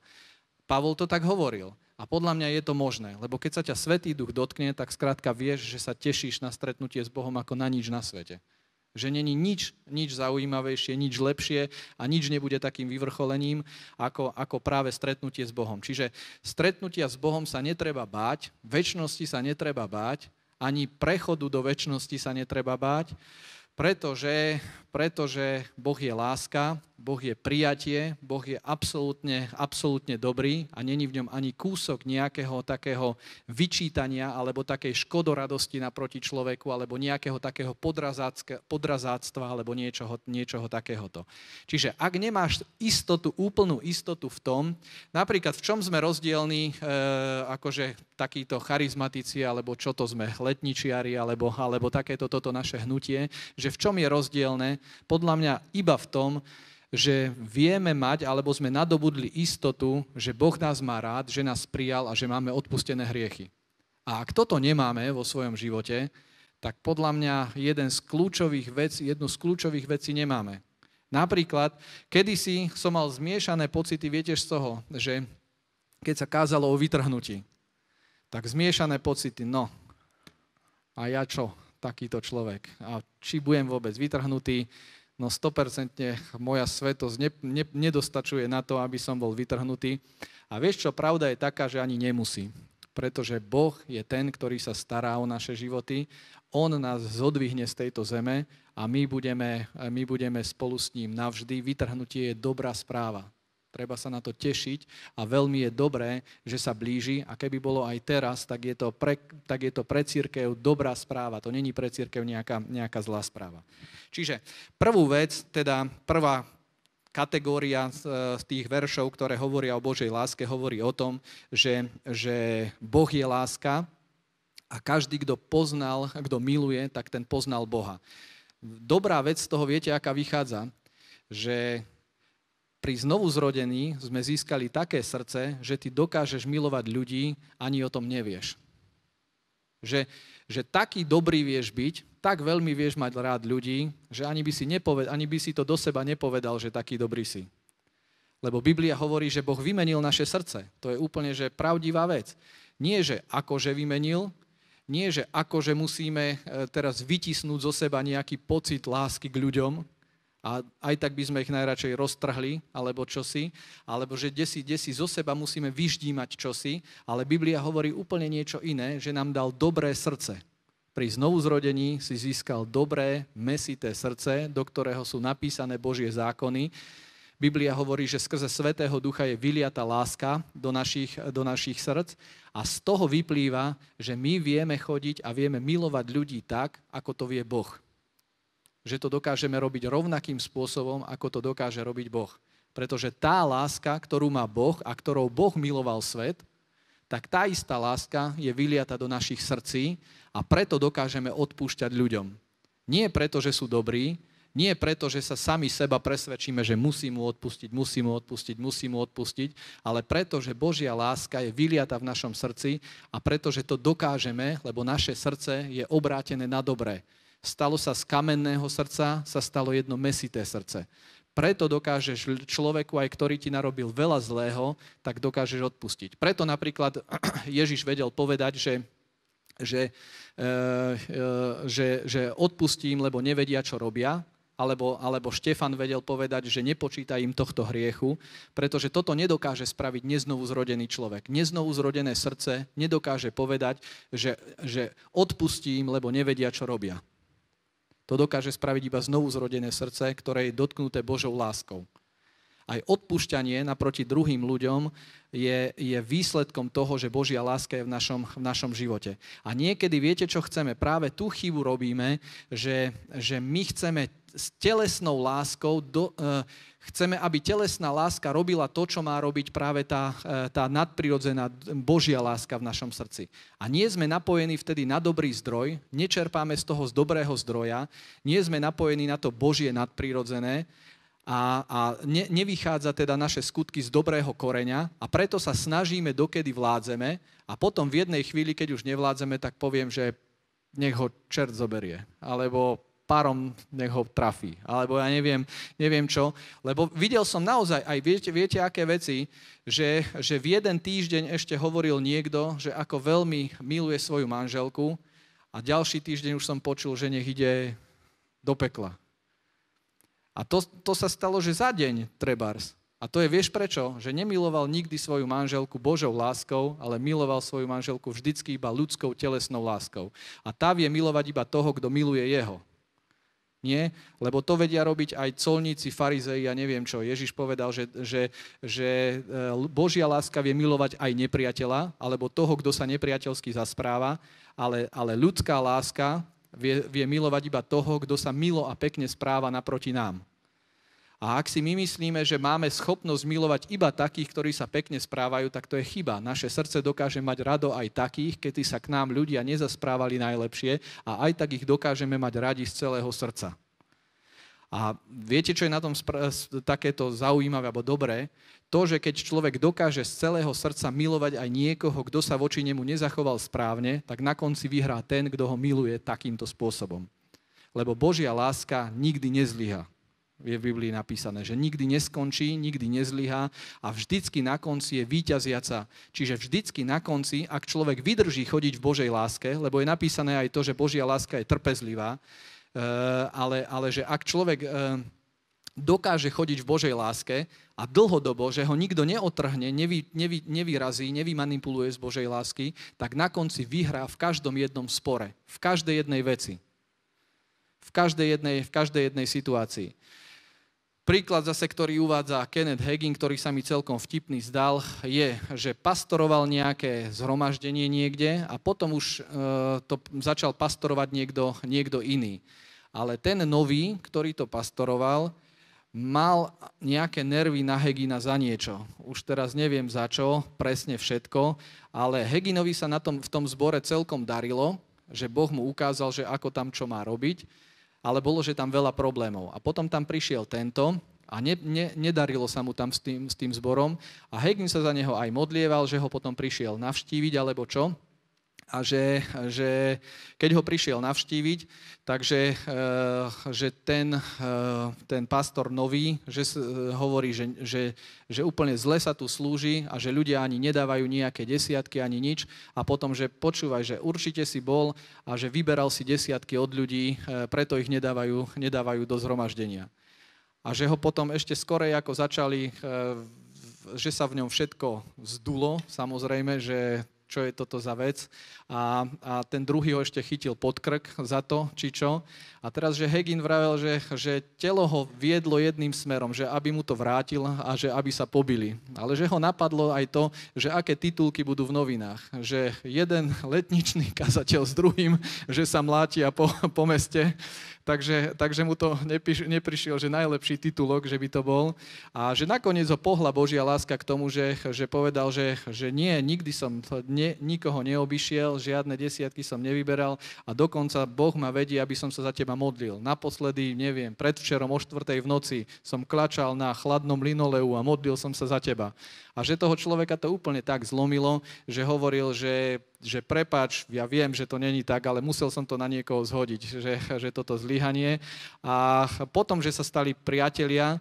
Pavol to tak hovoril a podľa mňa je to možné, lebo keď sa ťa Svetý Duch dotkne, tak skrátka vieš, že sa tešíš na stretnutie s Bohom ako na nič na svete. Že není nič, nič zaujímavejšie, nič lepšie a nič nebude takým vyvrcholením, ako, ako práve stretnutie s Bohom. Čiže stretnutia s Bohom sa netreba báť, väčšnosti sa netreba báť, ani prechodu do väčšnosti sa netreba báť, pretože, pretože Boh je láska Boh je prijatie, Boh je absolútne, absolútne dobrý a není v ňom ani kúsok nejakého takého vyčítania alebo takej škodoradosti naproti človeku alebo nejakého takého podrazáctva alebo niečoho, niečoho takéhoto. Čiže ak nemáš istotu, úplnú istotu v tom, napríklad v čom sme rozdielni, e, akože takíto charizmatici alebo čo to sme, letničiari alebo, alebo takéto toto naše hnutie, že v čom je rozdielne, podľa mňa iba v tom, že vieme mať, alebo sme nadobudli istotu, že Boh nás má rád, že nás prijal a že máme odpustené hriechy. A ak toto nemáme vo svojom živote, tak podľa mňa jeden z kľúčových vec, jednu z kľúčových vecí nemáme. Napríklad, kedysi som mal zmiešané pocity, viete z toho, že keď sa kázalo o vytrhnutí, tak zmiešané pocity, no, a ja čo, takýto človek, a či budem vôbec vytrhnutý, no 100% moja svetosť ne, ne, nedostačuje na to, aby som bol vytrhnutý. A vieš čo, pravda je taká, že ani nemusí. Pretože Boh je ten, ktorý sa stará o naše životy. On nás zodvihne z tejto zeme a my budeme, my budeme spolu s ním navždy. Vytrhnutie je dobrá správa. Treba sa na to tešiť a veľmi je dobré, že sa blíži a keby bolo aj teraz, tak je to pre, tak je to pre církev dobrá správa. To není pre církev nejaká, nejaká zlá správa. Čiže prvú vec, teda prvá kategória z tých veršov, ktoré hovoria o Božej láske, hovorí o tom, že, že Boh je láska a každý, kto poznal, kto miluje, tak ten poznal Boha. Dobrá vec z toho, viete, aká vychádza, že pri znovuzrodení sme získali také srdce, že ty dokážeš milovať ľudí, ani o tom nevieš. Že, že taký dobrý vieš byť, tak veľmi vieš mať rád ľudí, že ani by, si nepoved, ani by si to do seba nepovedal, že taký dobrý si. Lebo Biblia hovorí, že Boh vymenil naše srdce. To je úplne že pravdivá vec. Nie, že akože vymenil, nie, že akože musíme e, teraz vytisnúť zo seba nejaký pocit lásky k ľuďom, a aj tak by sme ich najradšej roztrhli, alebo čosi, alebo že desi, desi zo seba musíme vyždímať čosi, ale Biblia hovorí úplne niečo iné, že nám dal dobré srdce. Pri znovuzrodení si získal dobré, mesité srdce, do ktorého sú napísané Božie zákony. Biblia hovorí, že skrze Svetého Ducha je vyliata láska do našich, do našich srdc a z toho vyplýva, že my vieme chodiť a vieme milovať ľudí tak, ako to vie Boh že to dokážeme robiť rovnakým spôsobom, ako to dokáže robiť Boh. Pretože tá láska, ktorú má Boh a ktorou Boh miloval svet, tak tá istá láska je vyliata do našich srdcí a preto dokážeme odpúšťať ľuďom. Nie preto, že sú dobrí, nie preto, že sa sami seba presvedčíme, že musím mu odpustiť, musím mu odpustiť, musím mu odpustiť, ale preto, že Božia láska je vyliata v našom srdci a preto, že to dokážeme, lebo naše srdce je obrátené na dobré. Stalo sa z kamenného srdca, sa stalo jedno mesité srdce. Preto dokážeš človeku, aj ktorý ti narobil veľa zlého, tak dokážeš odpustiť. Preto napríklad (clears throat) Ježiš vedel povedať, že, že, e, e, že, že odpustím, lebo nevedia, čo robia. Alebo, alebo Štefan vedel povedať, že nepočíta im tohto hriechu, pretože toto nedokáže spraviť neznovu zrodený človek. Neznovu zrodené srdce nedokáže povedať, že, že odpustím, lebo nevedia, čo robia. To dokáže spraviť iba znovu zrodené srdce, ktoré je dotknuté Božou láskou. Aj odpúšťanie naproti druhým ľuďom je, je výsledkom toho, že Božia láska je v našom, v našom živote. A niekedy viete, čo chceme? Práve tú chybu robíme, že, že my chceme s telesnou láskou, do, uh, chceme, aby telesná láska robila to, čo má robiť práve tá, uh, tá nadprirodzená Božia láska v našom srdci. A nie sme napojení vtedy na dobrý zdroj, nečerpáme z toho z dobrého zdroja, nie sme napojení na to Božie nadprirodzené, a, a ne, nevychádza teda naše skutky z dobrého koreňa a preto sa snažíme, dokedy vládzeme a potom v jednej chvíli, keď už nevládzeme, tak poviem, že nech ho čert zoberie, alebo párom nech ho trafí, alebo ja neviem, neviem čo. Lebo videl som naozaj aj, viete, viete aké veci, že, že v jeden týždeň ešte hovoril niekto, že ako veľmi miluje svoju manželku a ďalší týždeň už som počul, že nech ide do pekla. A to, to sa stalo, že za deň trebárs. A to je, vieš prečo? Že nemiloval nikdy svoju manželku Božou láskou, ale miloval svoju manželku vždycky iba ľudskou telesnou láskou. A tá vie milovať iba toho, kto miluje jeho. Nie? Lebo to vedia robiť aj colníci, farizei a ja neviem čo. Ježiš povedal, že, že, že e, Božia láska vie milovať aj nepriateľa, alebo toho, kto sa nepriateľsky zaspráva, ale, ale ľudská láska vie, vie milovať iba toho, kto sa milo a pekne správa naproti nám. A ak si my myslíme, že máme schopnosť milovať iba takých, ktorí sa pekne správajú, tak to je chyba. Naše srdce dokáže mať rado aj takých, keď sa k nám ľudia nezasprávali najlepšie a aj tak ich dokážeme mať radi z celého srdca. A viete, čo je na tom takéto zaujímavé alebo dobré? To, že keď človek dokáže z celého srdca milovať aj niekoho, kto sa voči nemu nezachoval správne, tak na konci vyhrá ten, kto ho miluje takýmto spôsobom. Lebo Božia láska nikdy nezlyha. Je v Biblii napísané, že nikdy neskončí, nikdy nezlyha a vždycky na konci je výťaziaca. Čiže vždycky na konci, ak človek vydrží chodiť v Božej láske, lebo je napísané aj to, že Božia láska je trpezlivá, Eh, ale, ale že ak človek eh, dokáže chodiť v Božej láske a dlhodobo, že ho nikto neotrhne, nevy, nevy, nevyrazí, nevymanipuluje z Božej lásky, tak na konci vyhrá v každom jednom spore, v každej jednej veci, v každej jednej, v každej jednej situácii. Príklad zase, ktorý uvádza Kenneth Hagin, ktorý sa mi celkom vtipný zdal, je, že pastoroval nejaké zhromaždenie niekde a potom už e, to začal pastorovať niekto, niekto iný. Ale ten nový, ktorý to pastoroval, mal nejaké nervy na Hegina za niečo. Už teraz neviem za čo, presne všetko, ale Heginovi sa na tom, v tom zbore celkom darilo, že Boh mu ukázal, že ako tam čo má robiť ale bolo, že tam veľa problémov. A potom tam prišiel tento a ne, ne, nedarilo sa mu tam s tým, s tým zborom a Hegin sa za neho aj modlieval, že ho potom prišiel navštíviť alebo čo a že, že keď ho prišiel navštíviť, takže eh, že ten, eh, ten pastor nový že eh, hovorí, že, že, že úplne zle sa tu slúži a že ľudia ani nedávajú nejaké desiatky ani nič a potom, že počúvaj, že určite si bol a že vyberal si desiatky od ľudí, preto ich nedávajú, nedávajú do zhromaždenia. A že ho potom ešte skorej, ako začali že sa v ňom všetko zdulo, samozrejme, že čo je toto za vec. A, a ten druhý ho ešte chytil pod krk za to, či čo. A teraz, že Hegin vravel, že, že telo ho viedlo jedným smerom, že aby mu to vrátil a že aby sa pobili. Ale že ho napadlo aj to, že aké titulky budú v novinách. Že jeden letničný kazateľ s druhým, že sa mlátia po, po meste, takže, takže mu to (laughs) nepiš, neprišiel, že najlepší titulok, že by to bol. A že nakoniec ho pohla Božia láska k tomu, že, že povedal, že, že nie, nikdy som ne, nikoho neobyšiel, žiadne desiatky som nevyberal a dokonca Boh ma vedie, aby som sa za teba modlil. Naposledy, neviem, predvčerom o štvrtej v noci som klačal na chladnom linoleu a modlil som sa za teba. A že toho človeka to úplne tak zlomilo, že hovoril, že, že prepač, ja viem, že to není tak, ale musel som to na niekoho zhodiť, že, že toto zlí, zlyhanie. A potom, že sa stali priatelia,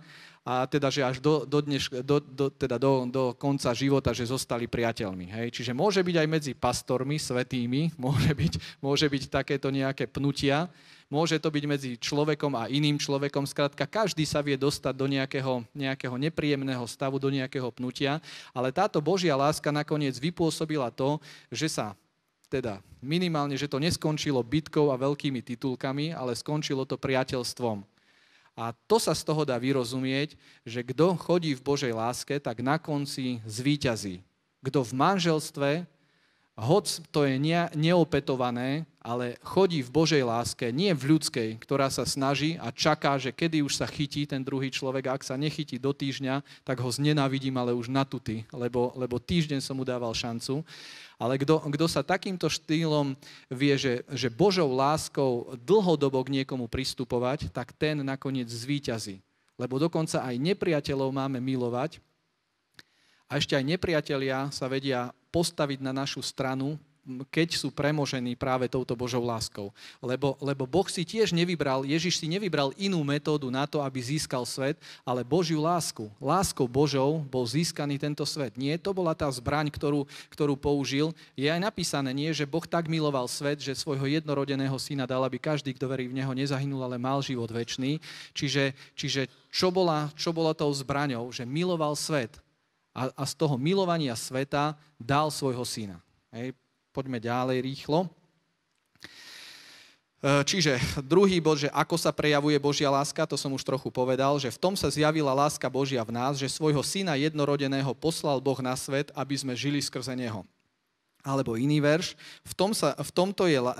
a teda, že až do, do, dneš, do, do, teda do, do konca života, že zostali priateľmi. Hej? Čiže môže byť aj medzi pastormi, svetými, (laughs) môže byť, môže byť takéto nejaké pnutia, môže to byť medzi človekom a iným človekom. Skrátka, každý sa vie dostať do nejakého, nejakého nepríjemného stavu, do nejakého pnutia, ale táto Božia láska nakoniec vypôsobila to, že sa teda minimálne, že to neskončilo bitkou a veľkými titulkami, ale skončilo to priateľstvom. A to sa z toho dá vyrozumieť, že kto chodí v Božej láske, tak na konci zvíťazí. Kto v manželstve hoc to je neopetované, ale chodí v Božej láske, nie v ľudskej, ktorá sa snaží a čaká, že kedy už sa chytí ten druhý človek. ak sa nechytí do týždňa, tak ho znenávidím, ale už tuty, lebo, lebo týždeň som mu dával šancu. Ale kto, kto sa takýmto štýlom vie, že, že Božou láskou dlhodobo k niekomu pristupovať, tak ten nakoniec zvíťazí. Lebo dokonca aj nepriateľov máme milovať, a ešte aj nepriatelia sa vedia postaviť na našu stranu, keď sú premožení práve touto Božou láskou. Lebo, lebo Boh si tiež nevybral, Ježiš si nevybral inú metódu na to, aby získal svet, ale Božiu lásku. Láskou Božou bol získaný tento svet. Nie, to bola tá zbraň, ktorú, ktorú použil. Je aj napísané, nie, že Boh tak miloval svet, že svojho jednorodeného syna dal, aby každý, kto verí v Neho, nezahynul, ale mal život väčší. Čiže, čiže čo, bola, čo bola tou zbraňou? Že miloval svet a, a z toho milovania sveta dal svojho syna. Hej. Poďme ďalej rýchlo. E, čiže druhý bod, že ako sa prejavuje Božia láska, to som už trochu povedal, že v tom sa zjavila láska Božia v nás, že svojho syna jednorodeného poslal Boh na svet, aby sme žili skrze neho alebo iný verš, v, tom sa, v tomto je, eh,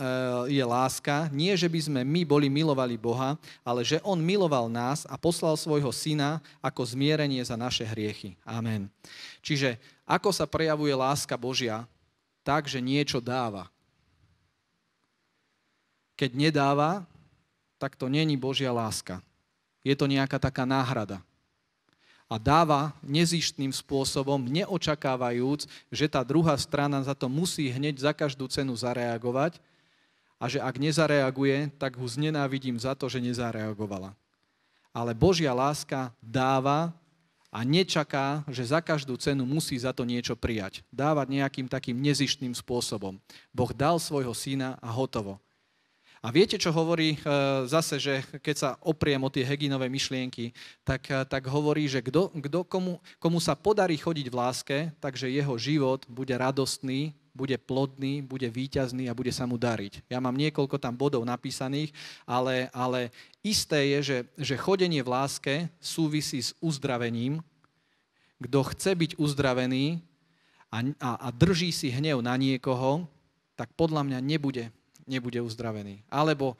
je láska, nie že by sme my boli milovali Boha, ale že On miloval nás a poslal svojho syna ako zmierenie za naše hriechy. Amen. Čiže ako sa prejavuje láska Božia? Tak, že niečo dáva. Keď nedáva, tak to není Božia láska. Je to nejaká taká náhrada a dáva nezištným spôsobom, neočakávajúc, že tá druhá strana za to musí hneď za každú cenu zareagovať a že ak nezareaguje, tak ho znenávidím za to, že nezareagovala. Ale Božia láska dáva a nečaká, že za každú cenu musí za to niečo prijať. Dávať nejakým takým nezištným spôsobom. Boh dal svojho syna a hotovo. A viete, čo hovorí eh, zase, že keď sa opriem o tie Heginové myšlienky, tak, eh, tak hovorí, že kdo, kdo komu, komu sa podarí chodiť v láske, takže jeho život bude radostný, bude plodný, bude výťazný a bude sa mu dariť. Ja mám niekoľko tam bodov napísaných, ale, ale isté je, že, že chodenie v láske súvisí s uzdravením. Kto chce byť uzdravený a, a, a drží si hnev na niekoho, tak podľa mňa nebude nebude uzdravený. Alebo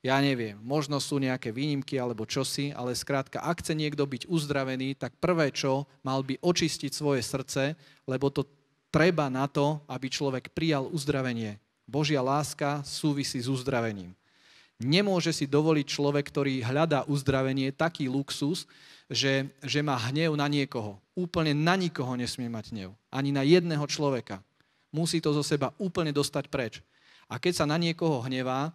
ja neviem, možno sú nejaké výnimky alebo čosi, ale skrátka, ak chce niekto byť uzdravený, tak prvé čo, mal by očistiť svoje srdce, lebo to treba na to, aby človek prijal uzdravenie. Božia láska súvisí s uzdravením. Nemôže si dovoliť človek, ktorý hľadá uzdravenie, taký luxus, že, že má hnev na niekoho. Úplne na nikoho nesmie mať hnev. Ani na jedného človeka. Musí to zo seba úplne dostať preč. A keď sa na niekoho hnevá,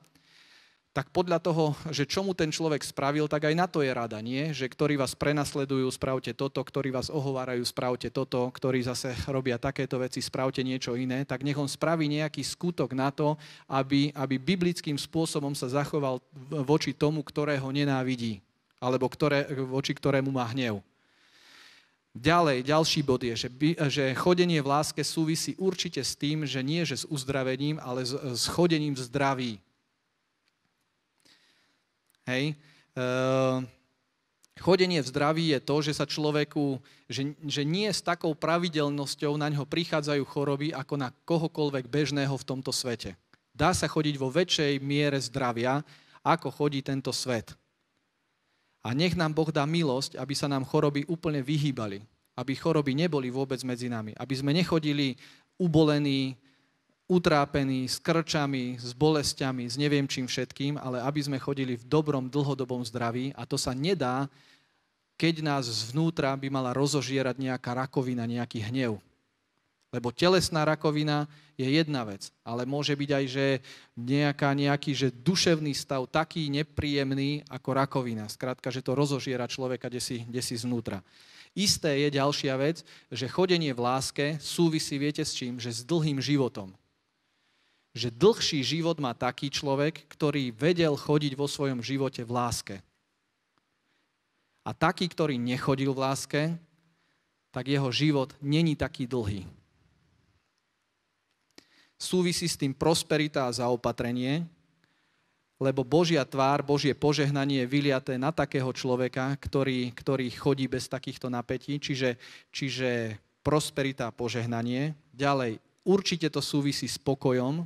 tak podľa toho, že čo mu ten človek spravil, tak aj na to je rada, nie? Že ktorí vás prenasledujú, spravte toto, ktorí vás ohovárajú, spravte toto, ktorí zase robia takéto veci, spravte niečo iné, tak nech on spraví nejaký skutok na to, aby, aby biblickým spôsobom sa zachoval voči tomu, ktorého nenávidí, alebo ktoré, voči ktorému má hnev. Ďalej, ďalší bod je, že, by, že chodenie v láske súvisí určite s tým, že nie že s uzdravením, ale s, s chodením v zdraví. Hej? Uh, chodenie v zdraví je to, že sa človeku, že, že nie s takou pravidelnosťou na ňo prichádzajú choroby ako na kohokoľvek bežného v tomto svete. Dá sa chodiť vo väčšej miere zdravia, ako chodí tento svet. A nech nám Boh dá milosť, aby sa nám choroby úplne vyhýbali. Aby choroby neboli vôbec medzi nami. Aby sme nechodili ubolení, utrápení, s krčami, s bolestiami, s neviem čím všetkým, ale aby sme chodili v dobrom, dlhodobom zdraví. A to sa nedá, keď nás zvnútra by mala rozožierať nejaká rakovina, nejaký hnev. Lebo telesná rakovina je jedna vec, ale môže byť aj, že nejaká, nejaký že duševný stav taký nepríjemný ako rakovina. Skrátka, že to rozožiera človeka desi, desi znútra. Isté je ďalšia vec, že chodenie v láske súvisí, viete s čím, že s dlhým životom. Že dlhší život má taký človek, ktorý vedel chodiť vo svojom živote v láske. A taký, ktorý nechodil v láske, tak jeho život není taký dlhý súvisí s tým prosperita a zaopatrenie, lebo Božia tvár, Božie požehnanie je vyliaté na takého človeka, ktorý, ktorý chodí bez takýchto napätí, čiže, čiže prosperita a požehnanie. Ďalej, určite to súvisí s pokojom,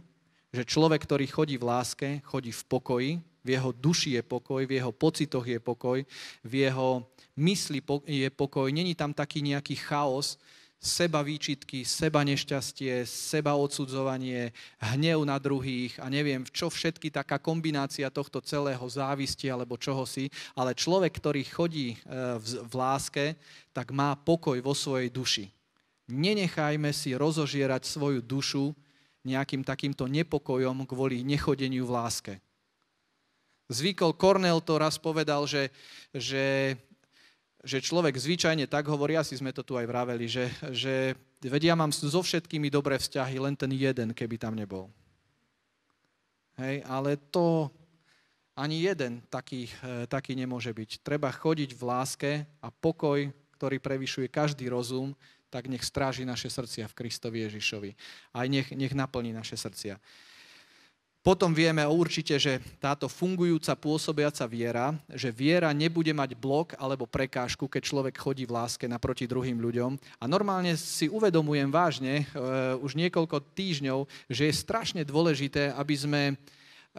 že človek, ktorý chodí v láske, chodí v pokoji, v jeho duši je pokoj, v jeho pocitoch je pokoj, v jeho mysli je pokoj. Není tam taký nejaký chaos, seba výčitky, seba nešťastie, seba odsudzovanie, hnev na druhých a neviem, čo všetky taká kombinácia tohto celého závisti alebo čoho si, ale človek, ktorý chodí e, v láske, tak má pokoj vo svojej duši. Nenechajme si rozožierať svoju dušu nejakým takýmto nepokojom kvôli nechodeniu v láske. Zvykol Kornel to raz povedal, že, že že človek zvyčajne tak hovorí, asi sme to tu aj vraveli, že, že vedia, mám so všetkými dobré vzťahy, len ten jeden, keby tam nebol. Hej, ale to ani jeden taký, eh, taký nemôže byť. Treba chodiť v láske a pokoj, ktorý prevyšuje každý rozum, tak nech stráži naše srdcia v Kristovi Ježišovi. Aj nech, nech naplní naše srdcia. Potom vieme určite, že táto fungujúca, pôsobiaca viera, že viera nebude mať blok alebo prekážku, keď človek chodí v láske naproti druhým ľuďom. A normálne si uvedomujem vážne e, už niekoľko týždňov, že je strašne dôležité, aby sme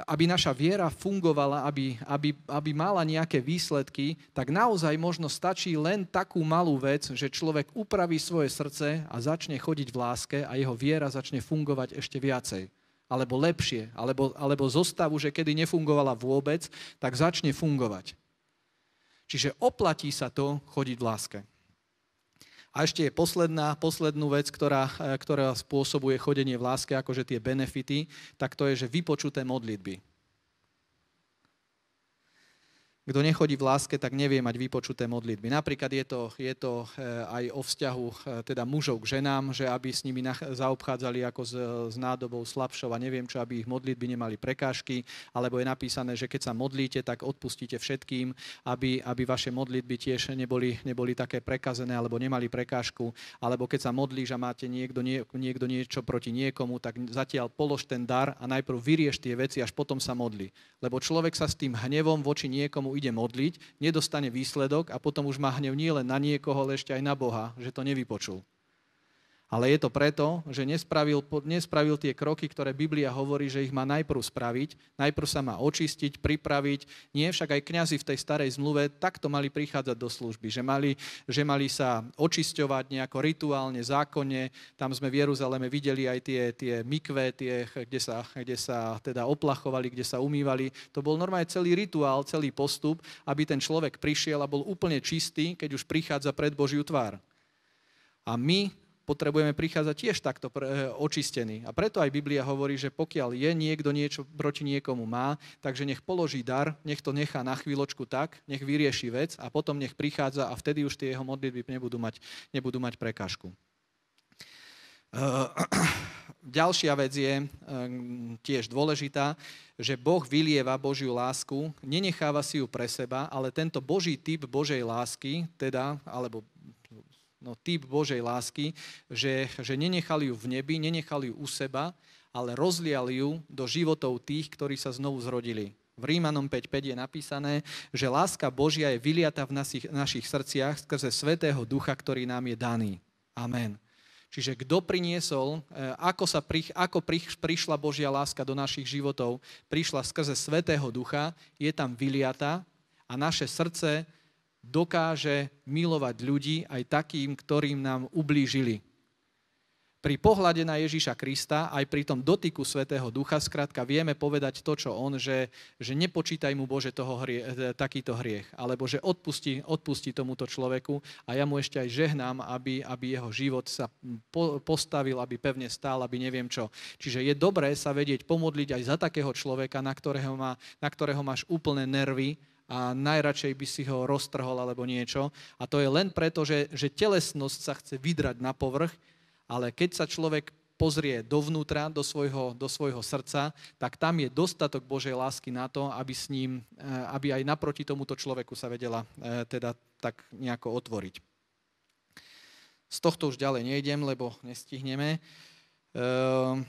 aby naša viera fungovala, aby, aby, aby mala nejaké výsledky, tak naozaj možno stačí len takú malú vec, že človek upraví svoje srdce a začne chodiť v láske a jeho viera začne fungovať ešte viacej alebo lepšie, alebo, alebo zostavu, že kedy nefungovala vôbec, tak začne fungovať. Čiže oplatí sa to chodiť v láske. A ešte je posledná, poslednú vec, ktorá, e, ktorá spôsobuje chodenie v láske, akože tie benefity, tak to je, že vypočuté modlitby. Kto nechodí v láske, tak nevie mať vypočuté modlitby. Napríklad je to, je to e, aj o vzťahu e, teda mužov k ženám, že aby s nimi zaobchádzali ako s, s nádobou slabšou a neviem čo, aby ich modlitby nemali prekážky, alebo je napísané, že keď sa modlíte, tak odpustíte všetkým, aby, aby vaše modlitby tiež neboli, neboli také prekazené alebo nemali prekážku, alebo keď sa modlíš a máte niekto, nie, niekto niečo proti niekomu, tak zatiaľ polož ten dar a najprv vyrieš tie veci, až potom sa modli. Lebo človek sa s tým hnevom voči niekomu ide modliť, nedostane výsledok a potom už má hnev nie len na niekoho, ale ešte aj na Boha, že to nevypočul. Ale je to preto, že nespravil, nespravil tie kroky, ktoré Biblia hovorí, že ich má najprv spraviť. Najprv sa má očistiť, pripraviť. Nie však aj kňazi v tej starej zmluve takto mali prichádzať do služby, že mali, že mali sa očisťovať nejako rituálne, zákonne. Tam sme v Jeruzaleme videli aj tie, tie mikve, tie, kde, sa, kde sa teda oplachovali, kde sa umývali. To bol normálne celý rituál, celý postup, aby ten človek prišiel a bol úplne čistý, keď už prichádza pred Božiu tvár. A my potrebujeme prichádzať tiež takto e, očistený. A preto aj Biblia hovorí, že pokiaľ je niekto niečo proti niekomu má, takže nech položí dar, nech to nechá na chvíľočku tak, nech vyrieši vec a potom nech prichádza a vtedy už tie jeho modlitby nebudú mať, nebudú mať prekážku. E, (clears throat) ďalšia vec je e, tiež dôležitá, že Boh vylieva Božiu lásku, nenecháva si ju pre seba, ale tento Boží typ Božej lásky, teda, alebo no, typ Božej lásky, že, že nenechali ju v nebi, nenechali ju u seba, ale rozliali ju do životov tých, ktorí sa znovu zrodili. V Rímanom 5.5 je napísané, že láska Božia je vyliata v našich, našich srdciach skrze Svetého Ducha, ktorý nám je daný. Amen. Čiže kto priniesol, eh, ako, sa pri, ako pri, prišla Božia láska do našich životov, prišla skrze Svetého Ducha, je tam vyliata a naše srdce dokáže milovať ľudí aj takým, ktorým nám ublížili. Pri pohľade na Ježíša Krista, aj pri tom dotyku Svetého Ducha, skrátka vieme povedať to, čo on, že, že nepočítaj mu Bože toho hrie, e, takýto hriech, alebo že odpustí, odpustí tomuto človeku a ja mu ešte aj žehnám, aby, aby jeho život sa po, postavil, aby pevne stál, aby neviem čo. Čiže je dobré sa vedieť pomodliť aj za takého človeka, na ktorého, má, na ktorého máš úplné nervy a najradšej by si ho roztrhol alebo niečo. A to je len preto, že, že telesnosť sa chce vydrať na povrch, ale keď sa človek pozrie dovnútra, do svojho, do svojho srdca, tak tam je dostatok Božej lásky na to, aby s ním, eh, aby aj naproti tomuto človeku sa vedela eh, teda tak nejako otvoriť. Z tohto už ďalej nejdem, lebo nestihneme. Ehm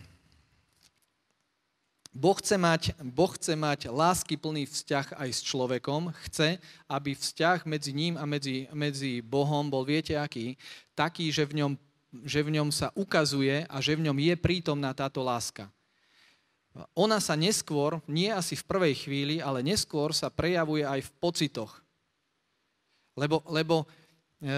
Boh chce, mať, boh chce mať lásky plný vzťah aj s človekom. Chce, aby vzťah medzi ním a medzi, medzi Bohom bol, viete aký, taký, že v, ňom, že v ňom sa ukazuje a že v ňom je prítomná táto láska. Ona sa neskôr, nie asi v prvej chvíli, ale neskôr sa prejavuje aj v pocitoch. Lebo, lebo e,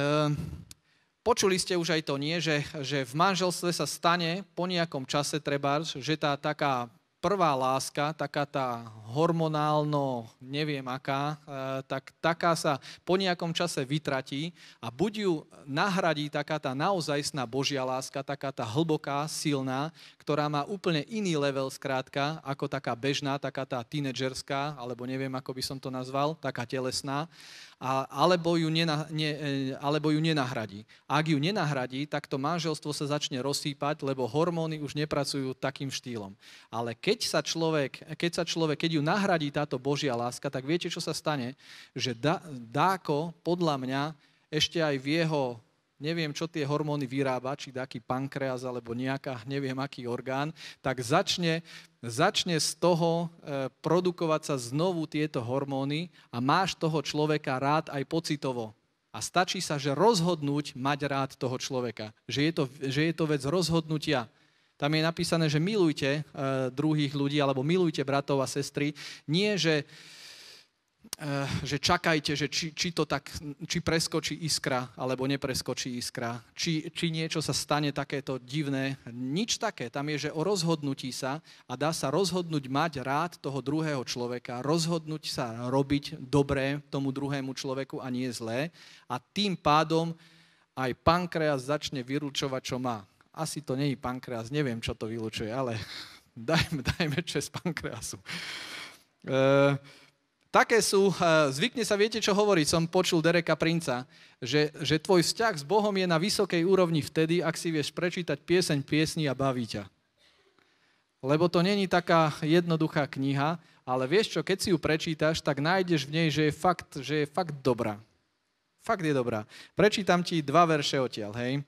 Počuli ste už aj to, nie? Že, že v manželstve sa stane po nejakom čase treba, že tá taká prvá láska, taká tá hormonálno, neviem aká, e, tak taká sa po nejakom čase vytratí a buď ju nahradí taká tá naozajstná Božia láska, taká tá hlboká, silná, ktorá má úplne iný level zkrátka, ako taká bežná, taká tá tínedžerská, alebo neviem, ako by som to nazval, taká telesná a, alebo, ju nena, ne, e, alebo ju nenahradí. ak ju nenahradí, tak to manželstvo sa začne rozsýpať, lebo hormóny už nepracujú takým štýlom. Ale keď sa človek, keď, sa človek, keď ju nahradí táto Božia láska, tak viete, čo sa stane? Že da, dáko, podľa mňa, ešte aj v jeho neviem, čo tie hormóny vyrába, či taký pankreas alebo nejaká, neviem aký orgán, tak začne, začne z toho e, produkovať sa znovu tieto hormóny a máš toho človeka rád aj pocitovo. A stačí sa, že rozhodnúť mať rád toho človeka. Že je to, že je to vec rozhodnutia. Tam je napísané, že milujte e, druhých ľudí alebo milujte bratov a sestry. Nie, že Eh, že čakajte, že či, či to tak, či preskočí iskra, alebo nepreskočí iskra, či, či niečo sa stane takéto divné. Nič také, tam je, že o rozhodnutí sa a dá sa rozhodnúť mať rád toho druhého človeka, rozhodnúť sa robiť dobré tomu druhému človeku a nie zlé a tým pádom aj pankreas začne vyručovať, čo má. Asi to nie je pankreas, neviem, čo to vylučuje, ale (laughs) dajme, dajme čest pankreasu. Uh, Také sú, eh, zvykne sa, viete čo hovoriť, som počul Dereka Princa, že, že tvoj vzťah s Bohom je na vysokej úrovni vtedy, ak si vieš prečítať pieseň piesni a baví ťa. Lebo to není taká jednoduchá kniha, ale vieš čo, keď si ju prečítaš, tak nájdeš v nej, že je fakt, že je fakt dobrá. Fakt je dobrá. Prečítam ti dva verše odtiaľ, hej.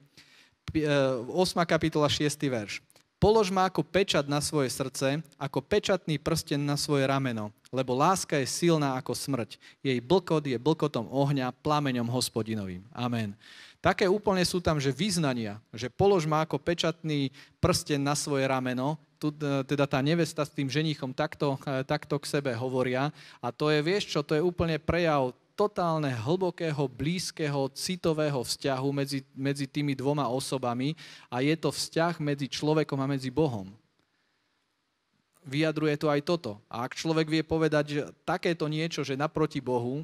8. Eh, kapitola, 6. verš. Polož ma ako pečať na svoje srdce, ako pečatný prsten na svoje rameno lebo láska je silná ako smrť. Jej blkot je blkotom ohňa, plameňom hospodinovým. Amen. Také úplne sú tam, že význania, že polož má ako pečatný prsten na svoje rameno, e, teda tá nevesta s tým ženichom takto, e, takto k sebe hovoria. A to je, vieš čo, to je úplne prejav totálne hlbokého, blízkeho, citového vzťahu medzi, medzi tými dvoma osobami a je to vzťah medzi človekom a medzi Bohom vyjadruje to aj toto. A ak človek vie povedať že takéto niečo, že naproti Bohu,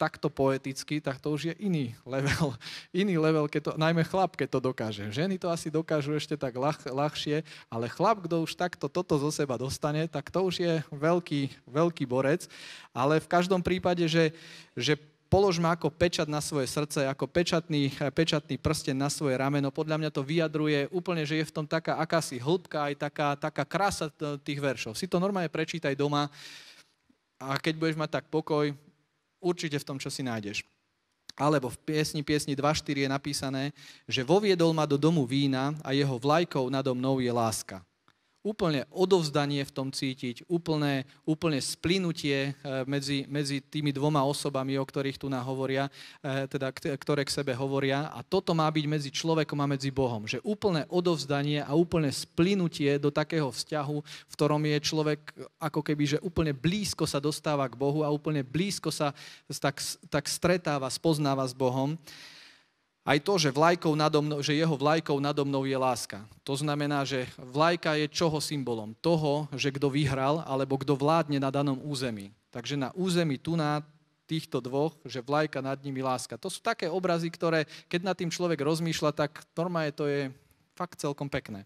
takto poeticky, tak to už je iný level. (laughs) Iný level, keď to, najmä chlap, keď to dokáže. Ženy to asi dokážu ešte tak ľah, ľahšie, ale chlap, kto už takto toto zo seba dostane, tak to už je veľký, veľký borec. Ale v každom prípade, že, že položme ako pečať na svoje srdce, ako pečatný, pečatný prsten na svoje rameno. Podľa mňa to vyjadruje úplne, že je v tom taká akási hĺbka, aj taká, taká krása tých veršov. Si to normálne prečítaj doma a keď budeš mať tak pokoj, určite v tom, čo si nájdeš. Alebo v piesni, piesni 2.4 je napísané, že voviedol ma do domu vína a jeho vlajkou nado mnou je láska úplne odovzdanie v tom cítiť, úplné, úplne splinutie eh, medzi, medzi tými dvoma osobami, o ktorých tu hovoria, eh, teda ktoré k sebe hovoria. A toto má byť medzi človekom a medzi Bohom. Že úplné odovzdanie a úplne splinutie do takého vzťahu, v ktorom je človek ako keby, že úplne blízko sa dostáva k Bohu a úplne blízko sa tak, tak stretáva, spoznáva s Bohom. Aj to, že, vlajkou nado že jeho vlajkou nado mnou je láska. To znamená, že vlajka je čoho symbolom? Toho, že kto vyhral alebo kto vládne na danom území. Takže na území tu na týchto dvoch, že vlajka nad nimi láska. To sú také obrazy, ktoré, keď nad tým človek rozmýšľa, tak normálne to je fakt celkom pekné.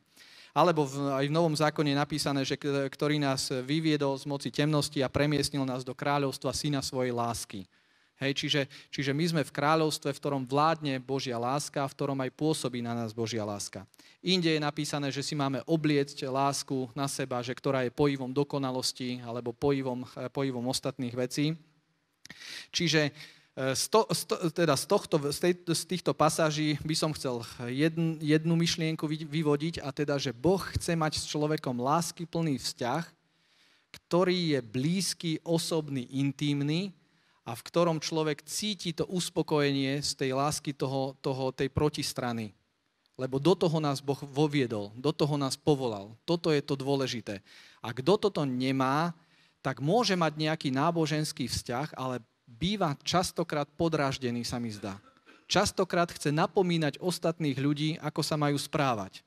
Alebo v, aj v Novom zákone je napísané, že ktorý nás vyviedol z moci temnosti a premiestnil nás do kráľovstva syna svojej lásky. Hej, čiže, čiže my sme v kráľovstve, v ktorom vládne Božia láska, v ktorom aj pôsobí na nás Božia láska. Inde je napísané, že si máme obliecť lásku na seba, že ktorá je pojivom dokonalosti alebo pojivom, eh, pojivom ostatných vecí. Čiže eh, z, to, z, to, teda z, tohto, z, tej, z týchto pasáží by som chcel eh, jedn, jednu myšlienku vyvodiť a teda, že Boh chce mať s človekom lásky plný vzťah, ktorý je blízky, osobný, intímny a v ktorom človek cíti to uspokojenie z tej lásky toho, toho, tej protistrany. Lebo do toho nás Boh voviedol, do toho nás povolal. Toto je to dôležité. A kto toto nemá, tak môže mať nejaký náboženský vzťah, ale býva častokrát podráždený, sa mi zdá. Častokrát chce napomínať ostatných ľudí, ako sa majú správať.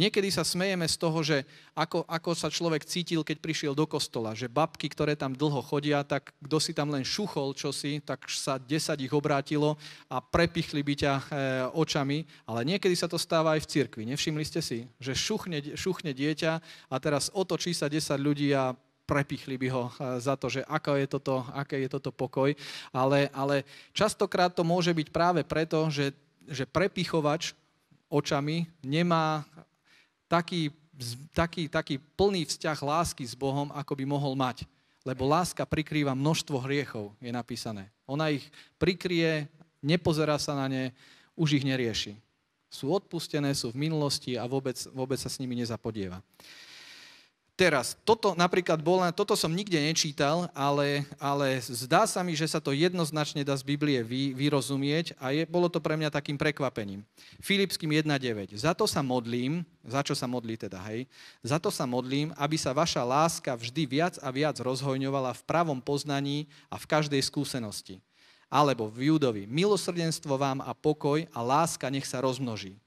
Niekedy sa smejeme z toho, že ako, ako sa človek cítil, keď prišiel do kostola, že babky, ktoré tam dlho chodia, tak kto si tam len šuchol čosi, tak sa 10 ich obrátilo a prepichli by ťa e, očami. Ale niekedy sa to stáva aj v cirkvi. Nevšimli ste si, že šuchne, šuchne dieťa a teraz otočí sa 10 ľudí a prepichli by ho e, za to, že aká je toto, aké je toto pokoj. Ale, ale častokrát to môže byť práve preto, že, že prepichovač očami nemá taký, taký, taký plný vzťah lásky s Bohom, ako by mohol mať. Lebo láska prikrýva množstvo hriechov, je napísané. Ona ich prikrie, nepozerá sa na ne, už ich nerieši. Sú odpustené, sú v minulosti a vôbec, vôbec sa s nimi nezapodieva. Teraz, toto napríklad bola, toto som nikde nečítal, ale, ale zdá sa mi, že sa to jednoznačne dá z Biblie vy, vyrozumieť a je, bolo to pre mňa takým prekvapením. Filipským 1.9. Za to sa modlím, za čo sa modlí teda, hej, za to sa modlím, aby sa vaša láska vždy viac a viac rozhojňovala v pravom poznaní a v každej skúsenosti. Alebo v Judovi, milosrdenstvo vám a pokoj a láska nech sa rozmnoží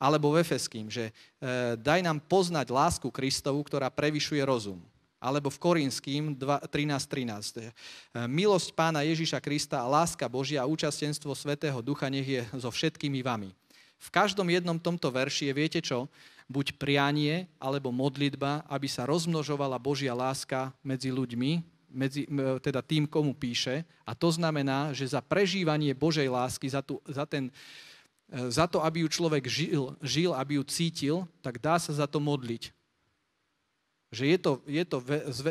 alebo v Efeským, že e, daj nám poznať lásku Kristovu, ktorá prevyšuje rozum. Alebo v Korinským 13.13. 13. Milosť pána Ježiša Krista a láska Božia a účastenstvo Svetého Ducha nech je so všetkými vami. V každom jednom tomto verši je, viete čo, buď prianie alebo modlitba, aby sa rozmnožovala Božia láska medzi ľuďmi, medzi, eh, teda tým, komu píše. A to znamená, že za prežívanie Božej lásky, za, tu, za ten E, za to, aby ju človek žil, žil, aby ju cítil, tak dá sa za to modliť. Že je to, je to,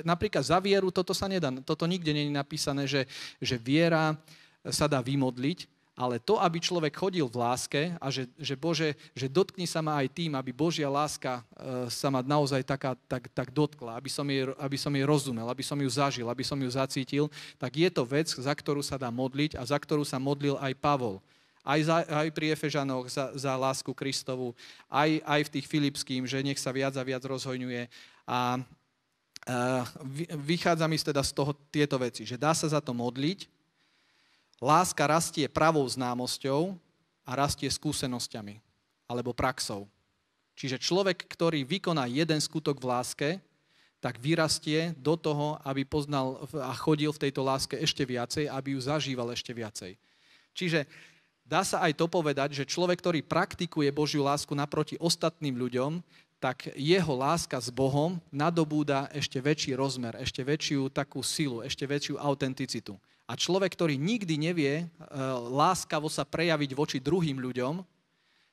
napríklad za vieru toto sa nedá, toto nikde nie je napísané, že, že viera sa dá vymodliť, ale to, aby človek chodil v láske a že, že Bože, že dotkni sa ma aj tým, aby Božia láska e, sa ma naozaj taká, tak, tak dotkla, aby som, jej, aby som jej rozumel, aby som ju zažil, aby som ju zacítil, tak je to vec, za ktorú sa dá modliť a za ktorú sa modlil aj Pavol aj, za, aj pri Efežanoch za, za lásku Kristovu, aj, aj v tých Filipským, že nech sa viac a viac rozhojňuje. A vychádza mi teda z toho tieto veci, že dá sa za to modliť, láska rastie pravou známosťou a rastie skúsenosťami alebo praxou. Čiže človek, ktorý vykoná jeden skutok v láske, tak vyrastie do toho, aby poznal a chodil v tejto láske ešte viacej, aby ju zažíval ešte viacej. Čiže Dá sa aj to povedať, že človek, ktorý praktikuje Božiu lásku naproti ostatným ľuďom, tak jeho láska s Bohom nadobúda ešte väčší rozmer, ešte väčšiu takú silu, ešte väčšiu autenticitu. A človek, ktorý nikdy nevie e, láskavo sa prejaviť voči druhým ľuďom,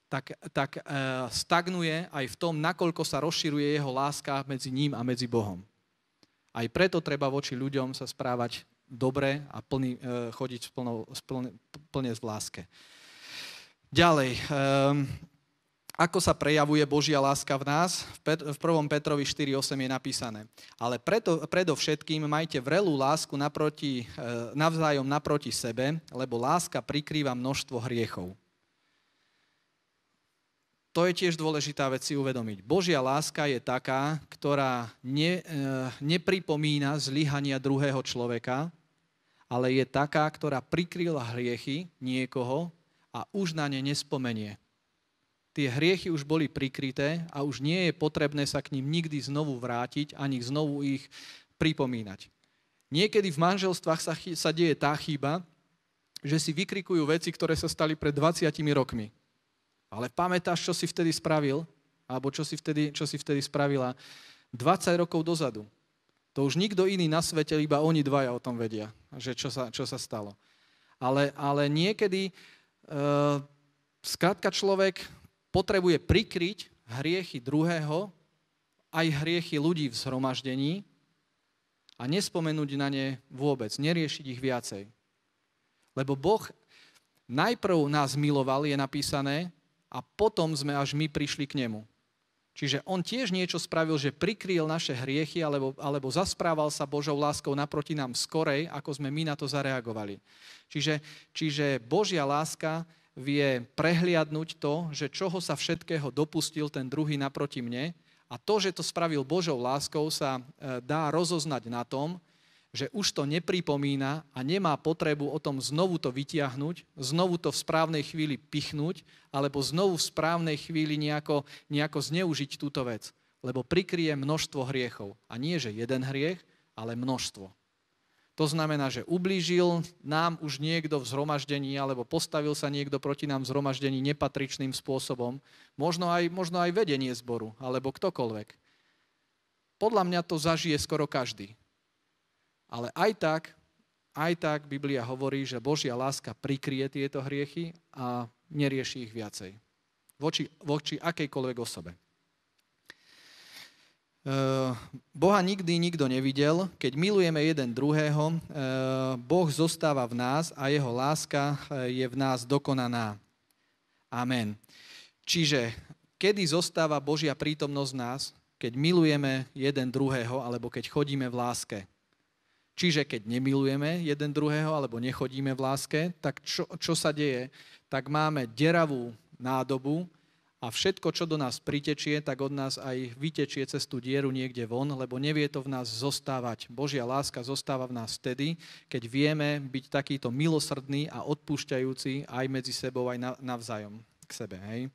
tak, tak e, stagnuje aj v tom, nakoľko sa rozširuje jeho láska medzi ním a medzi Bohom. Aj preto treba voči ľuďom sa správať dobre a plný, e, chodiť plnou, plne, plne v láske. Ďalej, ehm, ako sa prejavuje Božia láska v nás? V 1. Petrovi 4.8 je napísané. Ale preto, predovšetkým majte vrelú lásku naproti, e, navzájom naproti sebe, lebo láska prikrýva množstvo hriechov to je tiež dôležitá vec si uvedomiť. Božia láska je taká, ktorá ne, e, nepripomína zlyhania druhého človeka, ale je taká, ktorá prikryla hriechy niekoho a už na ne nespomenie. Tie hriechy už boli prikryté a už nie je potrebné sa k ním nikdy znovu vrátiť ani znovu ich pripomínať. Niekedy v manželstvách sa, sa deje tá chyba, že si vykrikujú veci, ktoré sa stali pred 20 rokmi ale pamätáš, čo si vtedy spravil? Alebo čo si vtedy, čo si vtedy spravila? 20 rokov dozadu. To už nikto iný na svete, iba oni dvaja o tom vedia, že čo sa, čo sa stalo. Ale, ale niekedy, e, skrátka človek potrebuje prikryť hriechy druhého, aj hriechy ľudí v zhromaždení a nespomenúť na ne vôbec, neriešiť ich viacej. Lebo Boh najprv nás miloval, je napísané, a potom sme až my prišli k nemu. Čiže on tiež niečo spravil, že prikryl naše hriechy alebo, alebo zasprával sa Božou láskou naproti nám skorej, ako sme my na to zareagovali. Čiže, čiže Božia láska vie prehliadnúť to, že čoho sa všetkého dopustil ten druhý naproti mne a to, že to spravil Božou láskou, sa e, dá rozoznať na tom, že už to nepripomína a nemá potrebu o tom znovu to vytiahnuť, znovu to v správnej chvíli pichnúť, alebo znovu v správnej chvíli nejako, nejako zneužiť túto vec. Lebo prikrie množstvo hriechov. A nie, že jeden hriech, ale množstvo. To znamená, že ublížil nám už niekto v zhromaždení alebo postavil sa niekto proti nám v zhromaždení nepatričným spôsobom. Možno aj, možno aj vedenie zboru alebo ktokoľvek. Podľa mňa to zažije skoro každý. Ale aj tak, aj tak Biblia hovorí, že Božia láska prikrie tieto hriechy a nerieši ich viacej. Voči, voči akejkoľvek osobe. E, Boha nikdy nikto nevidel. Keď milujeme jeden druhého, e, Boh zostáva v nás a jeho láska e, je v nás dokonaná. Amen. Čiže kedy zostáva Božia prítomnosť v nás? Keď milujeme jeden druhého alebo keď chodíme v láske. Čiže keď nemilujeme jeden druhého alebo nechodíme v láske, tak čo, čo sa deje? Tak máme deravú nádobu a všetko, čo do nás pritečie, tak od nás aj vytečie cez tú dieru niekde von, lebo nevie to v nás zostávať. Božia láska zostáva v nás vtedy, keď vieme byť takýto milosrdný a odpúšťajúci aj medzi sebou, aj navzájom k sebe. Hej?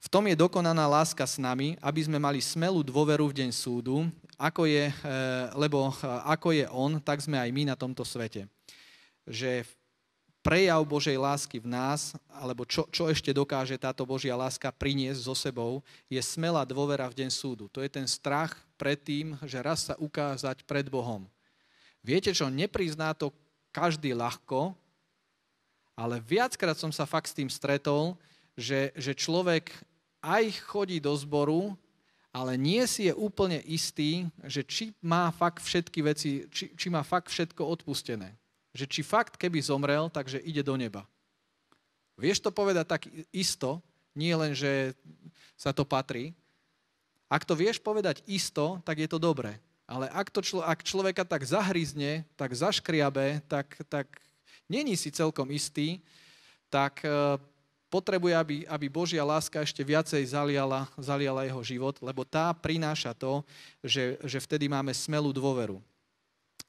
V tom je dokonaná láska s nami, aby sme mali smelú dôveru v deň súdu, ako je, eh, lebo eh, ako je on, tak sme aj my na tomto svete. Že prejav Božej lásky v nás, alebo čo, čo ešte dokáže táto Božia láska priniesť so sebou, je smelá dôvera v deň súdu. To je ten strach pred tým, že raz sa ukázať pred Bohom. Viete čo, neprizná to každý ľahko, ale viackrát som sa fakt s tým stretol, že, že človek aj chodí do zboru, ale nie si je úplne istý, že či má fakt všetky veci, či, či má fakt všetko odpustené. Že či fakt, keby zomrel, takže ide do neba. Vieš to povedať tak isto, nie len, že sa to patrí. Ak to vieš povedať isto, tak je to dobré. Ale ak, to člo, ak človeka tak zahryzne, tak zaškriabe, tak, tak není si celkom istý, tak eh, potrebuje, aby, aby Božia láska ešte viacej zaliala, zaliala jeho život, lebo tá prináša to, že, že vtedy máme smelú dôveru.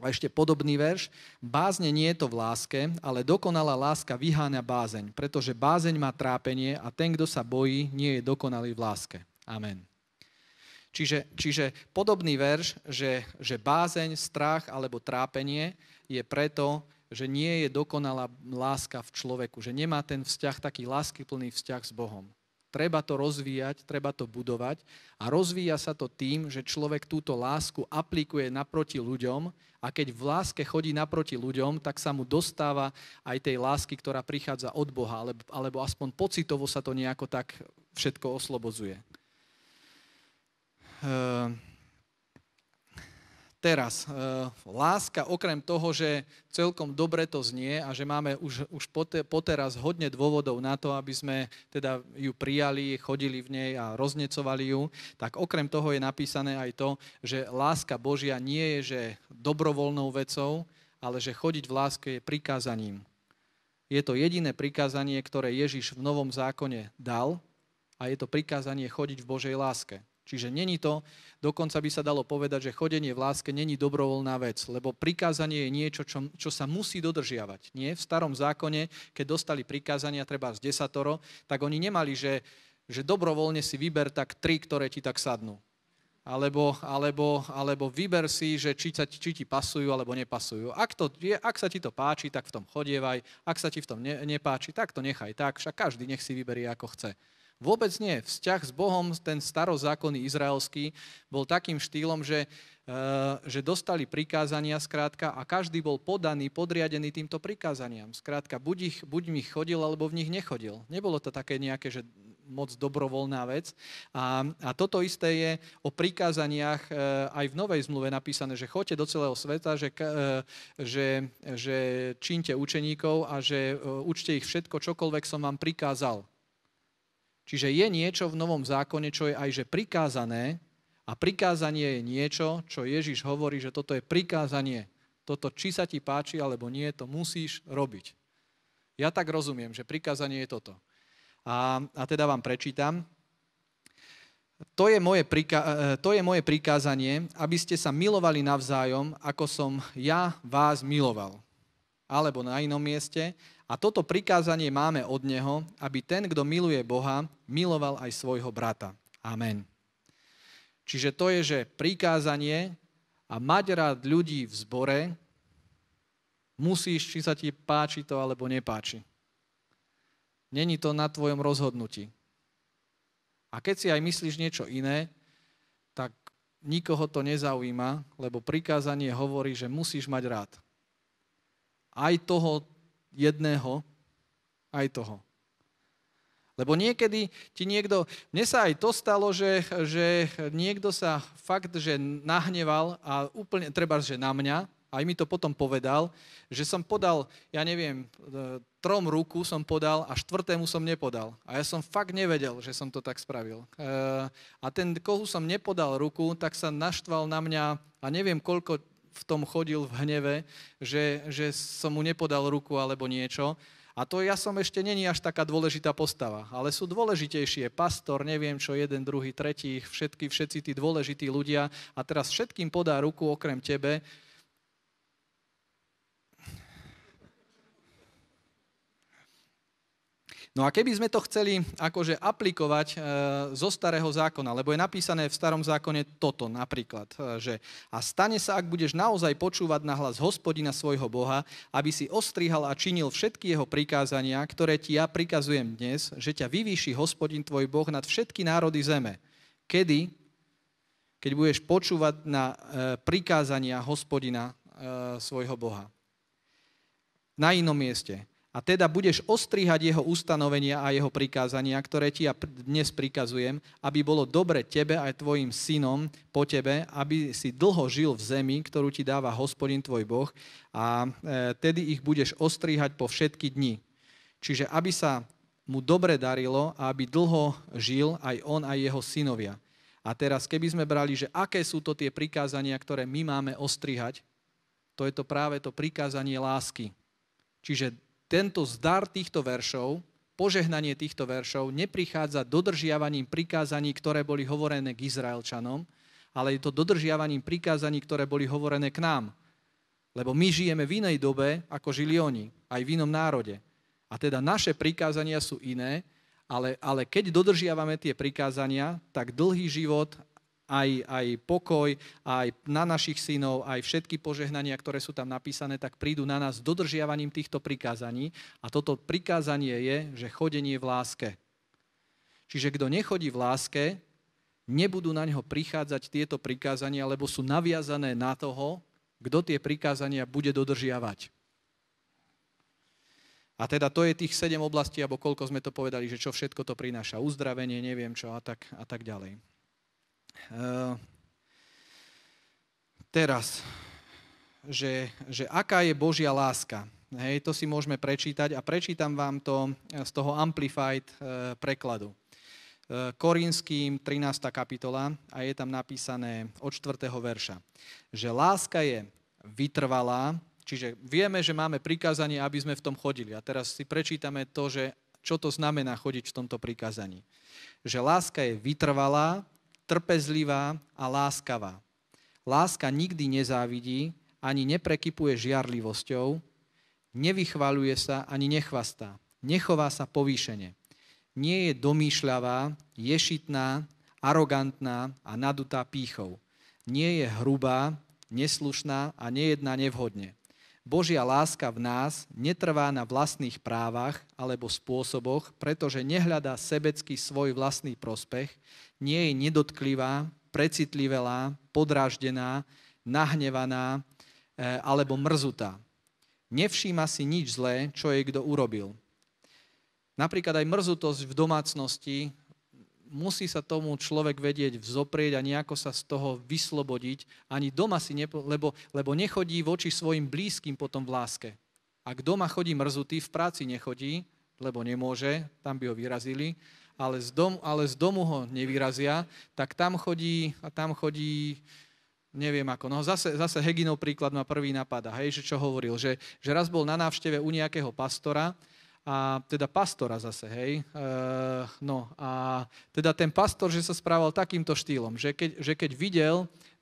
A ešte podobný verš. Bázne nie je to v láske, ale dokonalá láska vyháňa bázeň, pretože bázeň má trápenie a ten, kto sa bojí, nie je dokonalý v láske. Amen. Čiže, čiže podobný verš, že, že bázeň, strach alebo trápenie je preto, že nie je dokonalá láska v človeku, že nemá ten vzťah, taký láskyplný vzťah s Bohom. Treba to rozvíjať, treba to budovať a rozvíja sa to tým, že človek túto lásku aplikuje naproti ľuďom a keď v láske chodí naproti ľuďom, tak sa mu dostáva aj tej lásky, ktorá prichádza od Boha, alebo, alebo aspoň pocitovo sa to nejako tak všetko oslobozuje. Ehm Teraz, eh, láska okrem toho, že celkom dobre to znie a že máme už, už poteraz hodne dôvodov na to, aby sme teda ju prijali, chodili v nej a roznecovali ju, tak okrem toho je napísané aj to, že láska Božia nie je, že dobrovoľnou vecou, ale že chodiť v láske je prikázaním. Je to jediné prikázanie, ktoré Ježiš v Novom zákone dal a je to prikázanie chodiť v Božej láske. Čiže není to, dokonca by sa dalo povedať, že chodenie v láske není dobrovoľná vec, lebo prikázanie je niečo, čo, čo sa musí dodržiavať. Nie? V starom zákone, keď dostali prikázania treba z desatoro, tak oni nemali, že, že dobrovoľne si vyber tak tri, ktoré ti tak sadnú. Alebo, alebo, alebo vyber si, že či, sa, či ti pasujú alebo nepasujú. Ak, to, je, ak sa ti to páči, tak v tom chodievaj. Ak sa ti v tom ne, nepáči, tak to nechaj tak. Však každý nech si vyberie, ako chce. Vôbec nie. Vzťah s Bohom, ten starozákonný izraelský, bol takým štýlom, že, eh, že dostali prikázania skrátka a každý bol podaný, podriadený týmto prikázaniam. Skrátka, buď, ich, buď mi chodil, alebo v nich nechodil. Nebolo to také nejaké, že moc dobrovoľná vec. A, a toto isté je o prikázaniach e, aj v Novej zmluve napísané, že choďte do celého sveta, že, e, že, že čínte učeníkov a že e, učte ich všetko, čokoľvek som vám prikázal. Čiže je niečo v Novom zákone, čo je aj že prikázané a prikázanie je niečo, čo Ježiš hovorí, že toto je prikázanie. Toto, či sa ti páči alebo nie, to musíš robiť. Ja tak rozumiem, že prikázanie je toto. A, a teda vám prečítam. To je, moje prika- e, to je moje prikázanie, aby ste sa milovali navzájom, ako som ja vás miloval. Alebo na inom mieste, a toto prikázanie máme od neho, aby ten, kto miluje Boha, miloval aj svojho brata. Amen. Čiže to je, že prikázanie a mať rád ľudí v zbore, musíš, či sa ti páči to alebo nepáči. Není to na tvojom rozhodnutí. A keď si aj myslíš niečo iné, tak nikoho to nezaujíma, lebo prikázanie hovorí, že musíš mať rád. Aj toho, jedného aj toho. Lebo niekedy ti niekto, mne sa aj to stalo, že, že niekto sa fakt, že nahneval a úplne, treba, že na mňa, aj mi to potom povedal, že som podal, ja neviem, e, trom ruku som podal a štvrtému som nepodal. A ja som fakt nevedel, že som to tak spravil. E, a ten, kohu som nepodal ruku, tak sa naštval na mňa a neviem, koľko v tom chodil v hneve, že, že som mu nepodal ruku alebo niečo. A to ja som ešte není až taká dôležitá postava, ale sú dôležitejšie. Pastor, neviem čo, jeden, druhý, tretí, všetky, všetci tí dôležití ľudia a teraz všetkým podá ruku okrem tebe, No a keby sme to chceli akože aplikovať e, zo starého zákona, lebo je napísané v starom zákone toto napríklad, e, že a stane sa, ak budeš naozaj počúvať na hlas hospodina svojho Boha, aby si ostrihal a činil všetky jeho prikázania, ktoré ti ja prikazujem dnes, že ťa vyvýši hospodin tvoj Boh nad všetky národy zeme. Kedy? Keď budeš počúvať na e, prikázania hospodina e, svojho Boha. Na inom mieste a teda budeš ostrihať jeho ustanovenia a jeho prikázania, ktoré ti ja dnes prikazujem, aby bolo dobre tebe aj tvojim synom po tebe, aby si dlho žil v zemi, ktorú ti dáva hospodin tvoj Boh a e, tedy ich budeš ostrihať po všetky dni. Čiže aby sa mu dobre darilo a aby dlho žil aj on aj jeho synovia. A teraz, keby sme brali, že aké sú to tie prikázania, ktoré my máme ostrihať, to je to práve to prikázanie lásky. Čiže tento zdar týchto veršov, požehnanie týchto veršov neprichádza dodržiavaním prikázaní, ktoré boli hovorené k Izraelčanom, ale je to dodržiavaním prikázaní, ktoré boli hovorené k nám. Lebo my žijeme v inej dobe, ako žili oni, aj v inom národe. A teda naše prikázania sú iné, ale, ale keď dodržiavame tie prikázania, tak dlhý život aj, aj pokoj, aj na našich synov, aj všetky požehnania, ktoré sú tam napísané, tak prídu na nás dodržiavaním týchto prikázaní. A toto prikázanie je, že chodenie v láske. Čiže kto nechodí v láske, nebudú na ňo prichádzať tieto prikázania, lebo sú naviazané na toho, kto tie prikázania bude dodržiavať. A teda to je tých sedem oblastí, alebo koľko sme to povedali, že čo všetko to prináša. Uzdravenie, neviem čo a tak, a tak ďalej. Ehm, teraz, že, že aká je Božia láska. Hej, to si môžeme prečítať a prečítam vám to eh, z toho Amplified eh, prekladu. Eh, Korinským 13. kapitola a je tam napísané od 4. verša, že láska je vytrvalá, čiže vieme, že máme prikázanie, aby sme v tom chodili. A teraz si prečítame to, že čo to znamená chodiť v tomto prikázaní. Že láska je vytrvalá, trpezlivá a láskavá. Láska nikdy nezávidí, ani neprekypuje žiarlivosťou, nevychvaluje sa ani nechvastá, nechová sa povýšene. Nie je domýšľavá, ješitná, arogantná a nadutá pýchou. Nie je hrubá, neslušná a nejedná nevhodne. Božia láska v nás netrvá na vlastných právach alebo spôsoboch, pretože nehľadá sebecký svoj vlastný prospech, nie je nedotklivá, precitlivelá, podráždená, nahnevaná e, alebo mrzutá. Nevšíma si nič zlé, čo jej kto urobil. Napríklad aj mrzutosť v domácnosti musí sa tomu človek vedieť vzoprieť a nejako sa z toho vyslobodiť. Ani doma si, nepo, lebo, lebo nechodí voči svojim blízkym potom v láske. Ak doma chodí mrzutý, v práci nechodí, lebo nemôže, tam by ho vyrazili, ale z, dom, ale z domu ho nevyrazia, tak tam chodí a tam chodí neviem ako. No zase, zase Heginov príklad ma prvý napadá, hej, že čo hovoril, že, že raz bol na návšteve u nejakého pastora a teda pastora zase, hej. E, no a teda ten pastor, že sa správal takýmto štýlom, že keď, že keď videl,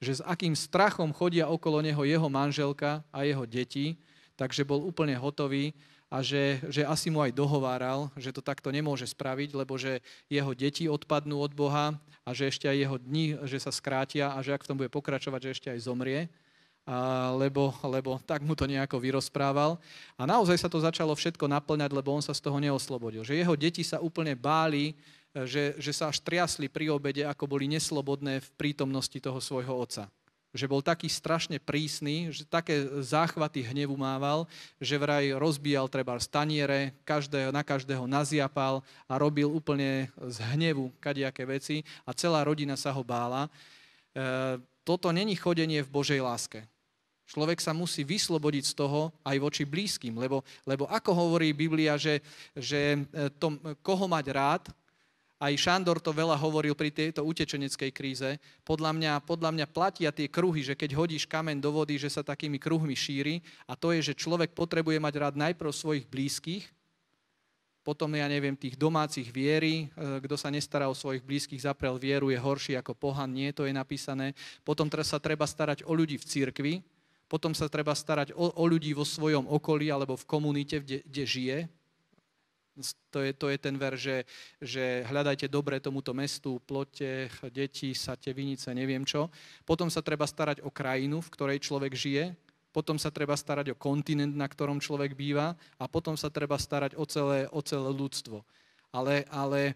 že s akým strachom chodia okolo neho jeho manželka a jeho deti, takže bol úplne hotový a že, že asi mu aj dohováral, že to takto nemôže spraviť, lebo že jeho deti odpadnú od Boha a že ešte aj jeho dni, že sa skrátia a že ak v tom bude pokračovať, že ešte aj zomrie lebo, lebo tak mu to nejako vyrozprával. A naozaj sa to začalo všetko naplňať, lebo on sa z toho neoslobodil. Že jeho deti sa úplne báli, e, že, že sa až triasli pri obede, ako boli neslobodné v prítomnosti toho svojho otca. Že bol taký strašne prísny, že také záchvaty hnevu mával, že vraj rozbíjal treba staniere, každého, na každého naziapal a robil úplne z hnevu kadejaké veci a celá rodina sa ho bála. E, toto není chodenie v Božej láske. Človek sa musí vyslobodiť z toho aj voči blízkym, lebo, lebo ako hovorí Biblia, že, že e, to, koho mať rád, aj Šandor to veľa hovoril pri tejto utečeneckej kríze, podľa mňa, podľa mňa platia tie kruhy, že keď hodíš kameň do vody, že sa takými kruhmi šíri a to je, že človek potrebuje mať rád najprv svojich blízkych potom, ja neviem, tých domácich viery, e, kto sa nestará o svojich blízkych, zaprel vieru, je horší ako pohan, nie, to je napísané. Potom sa treba starať o ľudí v cirkvi, potom sa treba starať o, o ľudí vo svojom okolí alebo v komunite, kde, kde žije, to je, to je ten ver, že, že hľadajte dobre tomuto mestu, plote, deti, sate, vinice, neviem čo. Potom sa treba starať o krajinu, v ktorej človek žije potom sa treba starať o kontinent, na ktorom človek býva a potom sa treba starať o celé, o celé ľudstvo. Ale, ale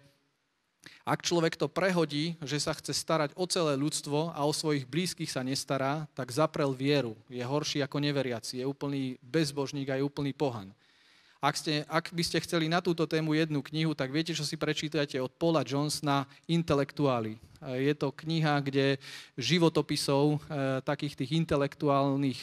ak človek to prehodí, že sa chce starať o celé ľudstvo a o svojich blízkych sa nestará, tak zaprel vieru. Je horší ako neveriaci, je úplný bezbožník a je úplný pohan. Ak, ste, ak by ste chceli na túto tému jednu knihu, tak viete, čo si prečítate od Paula Johnsona Intelektuáli. Je to kniha, kde životopisov eh, takých tých intelektuálnych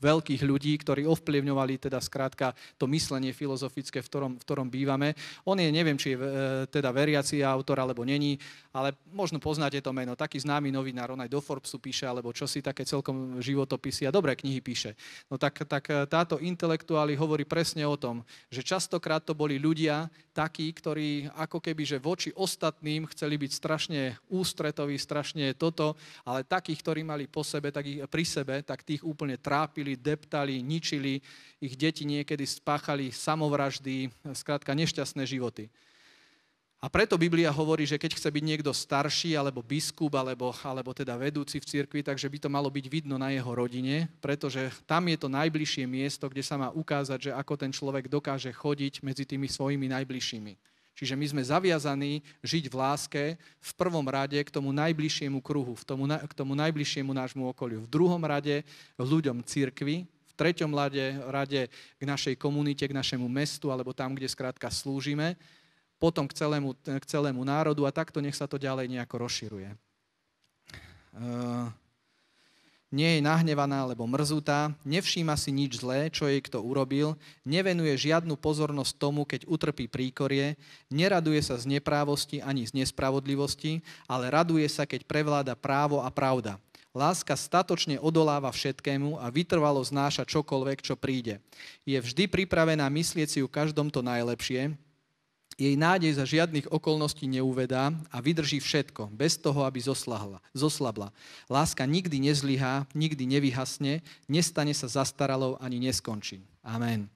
veľkých ľudí, ktorí ovplyvňovali teda skrátka to myslenie filozofické, v ktorom, v ktorom bývame. On je, neviem, či je e, teda veriaci autor alebo není, ale možno poznáte to meno. Taký známy novinár, on aj do Forbesu píše, alebo čo si také celkom životopisy a dobré knihy píše. No tak, tak e, táto intelektuáli hovorí presne o tom, že častokrát to boli ľudia takí, ktorí ako keby, že voči ostatným chceli byť strašne ústretoví, strašne toto, ale takých, ktorí mali po sebe, tak ich, pri sebe, tak tých úplne tráp trápili, deptali, ničili. Ich deti niekedy spáchali samovraždy, skrátka nešťastné životy. A preto Biblia hovorí, že keď chce byť niekto starší, alebo biskup, alebo, alebo teda vedúci v cirkvi, takže by to malo byť vidno na jeho rodine, pretože tam je to najbližšie miesto, kde sa má ukázať, že ako ten človek dokáže chodiť medzi tými svojimi najbližšími. Čiže my sme zaviazaní žiť v láske v prvom rade k tomu najbližšiemu kruhu, v tomu, k tomu najbližšiemu nášmu okoliu. V druhom rade ľuďom cirkvi, v treťom rade, rade k našej komunite, k našemu mestu alebo tam, kde skrátka slúžime, potom k celému, k celému národu a takto nech sa to ďalej nejako rozširuje. Uh, nie je nahnevaná alebo mrzutá, nevšíma si nič zlé, čo jej kto urobil, nevenuje žiadnu pozornosť tomu, keď utrpí príkorie, neraduje sa z neprávosti ani z nespravodlivosti, ale raduje sa, keď prevláda právo a pravda. Láska statočne odoláva všetkému a vytrvalo znáša čokoľvek, čo príde. Je vždy pripravená myslieť si u každom to najlepšie, jej nádej za žiadnych okolností neuvedá a vydrží všetko, bez toho, aby zoslahla, zoslabla. Láska nikdy nezlyhá, nikdy nevyhasne, nestane sa zastaralou ani neskončí. Amen.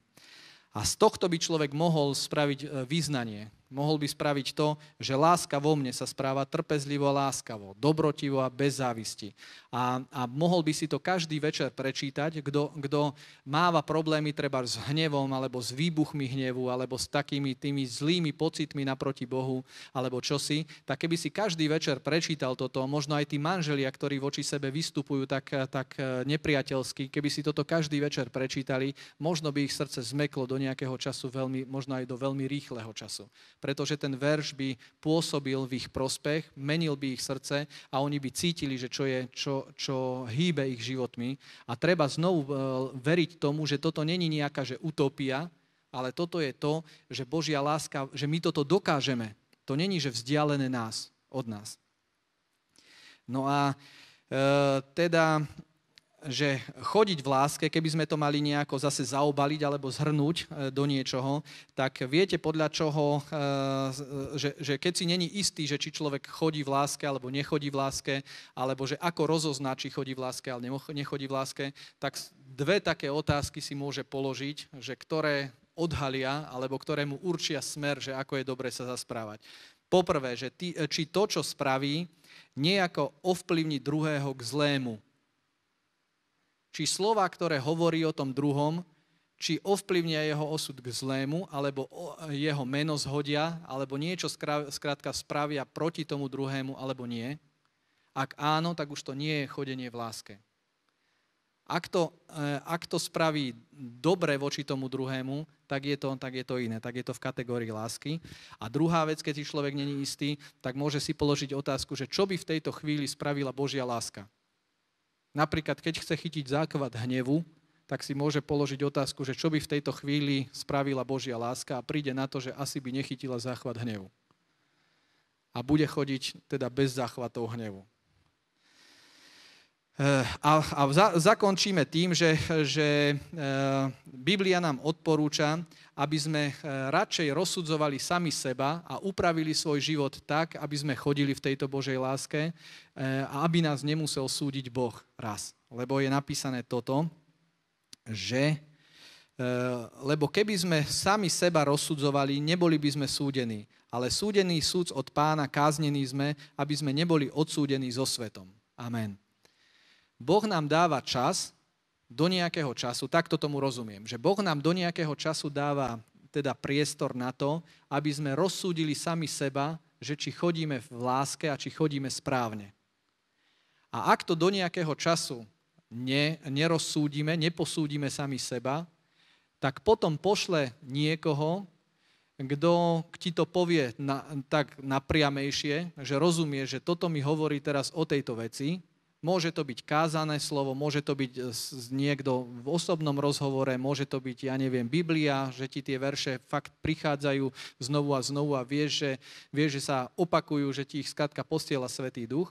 A z tohto by človek mohol spraviť e, význanie, mohol by spraviť to, že láska vo mne sa správa trpezlivo a láskavo, dobrotivo a bez závisti. A, a mohol by si to každý večer prečítať, kto, kto máva problémy treba s hnevom, alebo s výbuchmi hnevu, alebo s takými tými zlými pocitmi naproti Bohu, alebo čosi, tak keby si každý večer prečítal toto, možno aj tí manželia, ktorí voči sebe vystupujú tak, tak eh, nepriateľsky, keby si toto každý večer prečítali, možno by ich srdce zmeklo do nejakého času veľmi, možno aj do veľmi rýchleho času pretože ten verš by pôsobil v ich prospech, menil by ich srdce a oni by cítili, že čo, je, čo, čo hýbe ich životmi. A treba znovu e, veriť tomu, že toto není nejaká že utopia, ale toto je to, že Božia láska, že my toto dokážeme. To není, že vzdialené nás od nás. No a e, teda že chodiť v láske, keby sme to mali nejako zase zaobaliť alebo zhrnúť e, do niečoho, tak viete podľa čoho, e, e, že, že keď si není istý, že či človek chodí v láske alebo nechodí v láske, alebo že ako rozozná, či chodí v láske alebo nechodí v láske, tak dve také otázky si môže položiť, že ktoré odhalia alebo ktoré mu určia smer, že ako je dobre sa zasprávať. Poprvé, že ty, či to, čo spraví, nejako ovplyvní druhého k zlému či slova, ktoré hovorí o tom druhom, či ovplyvnia jeho osud k zlému, alebo jeho meno zhodia, alebo niečo skrátka spravia proti tomu druhému, alebo nie. Ak áno, tak už to nie je chodenie v láske. Ak to, e, ak to spraví dobre voči tomu druhému, tak je, to, tak je to iné, tak je to v kategórii lásky. A druhá vec, keď si človek není istý, tak môže si položiť otázku, že čo by v tejto chvíli spravila Božia láska Napríklad, keď chce chytiť základ hnevu, tak si môže položiť otázku, že čo by v tejto chvíli spravila Božia láska a príde na to, že asi by nechytila záchvat hnevu. A bude chodiť teda bez záchvatov hnevu. Eh, a, a za, zakončíme tým, že, že eh, Biblia nám odporúča, aby sme eh, radšej rozsudzovali sami seba a upravili svoj život tak, aby sme chodili v tejto Božej láske a aby nás nemusel súdiť Boh raz. Lebo je napísané toto, že lebo keby sme sami seba rozsudzovali, neboli by sme súdení. Ale súdený súd od pána káznení sme, aby sme neboli odsúdení so svetom. Amen. Boh nám dáva čas do nejakého času, takto tomu rozumiem, že Boh nám do nejakého času dáva teda priestor na to, aby sme rozsúdili sami seba, že či chodíme v láske a či chodíme správne. A ak to do nejakého času ne, nerozsúdime, neposúdime sami seba, tak potom pošle niekoho, kto ti to povie na, tak napriamejšie, že rozumie, že toto mi hovorí teraz o tejto veci Môže to byť kázané slovo, môže to byť e, niekto v osobnom rozhovore, môže to byť, ja neviem, Biblia, že ti tie verše fakt prichádzajú znovu a znovu a vieš, že, vie, že sa opakujú, že ti ich skratka postiela Svetý Duch.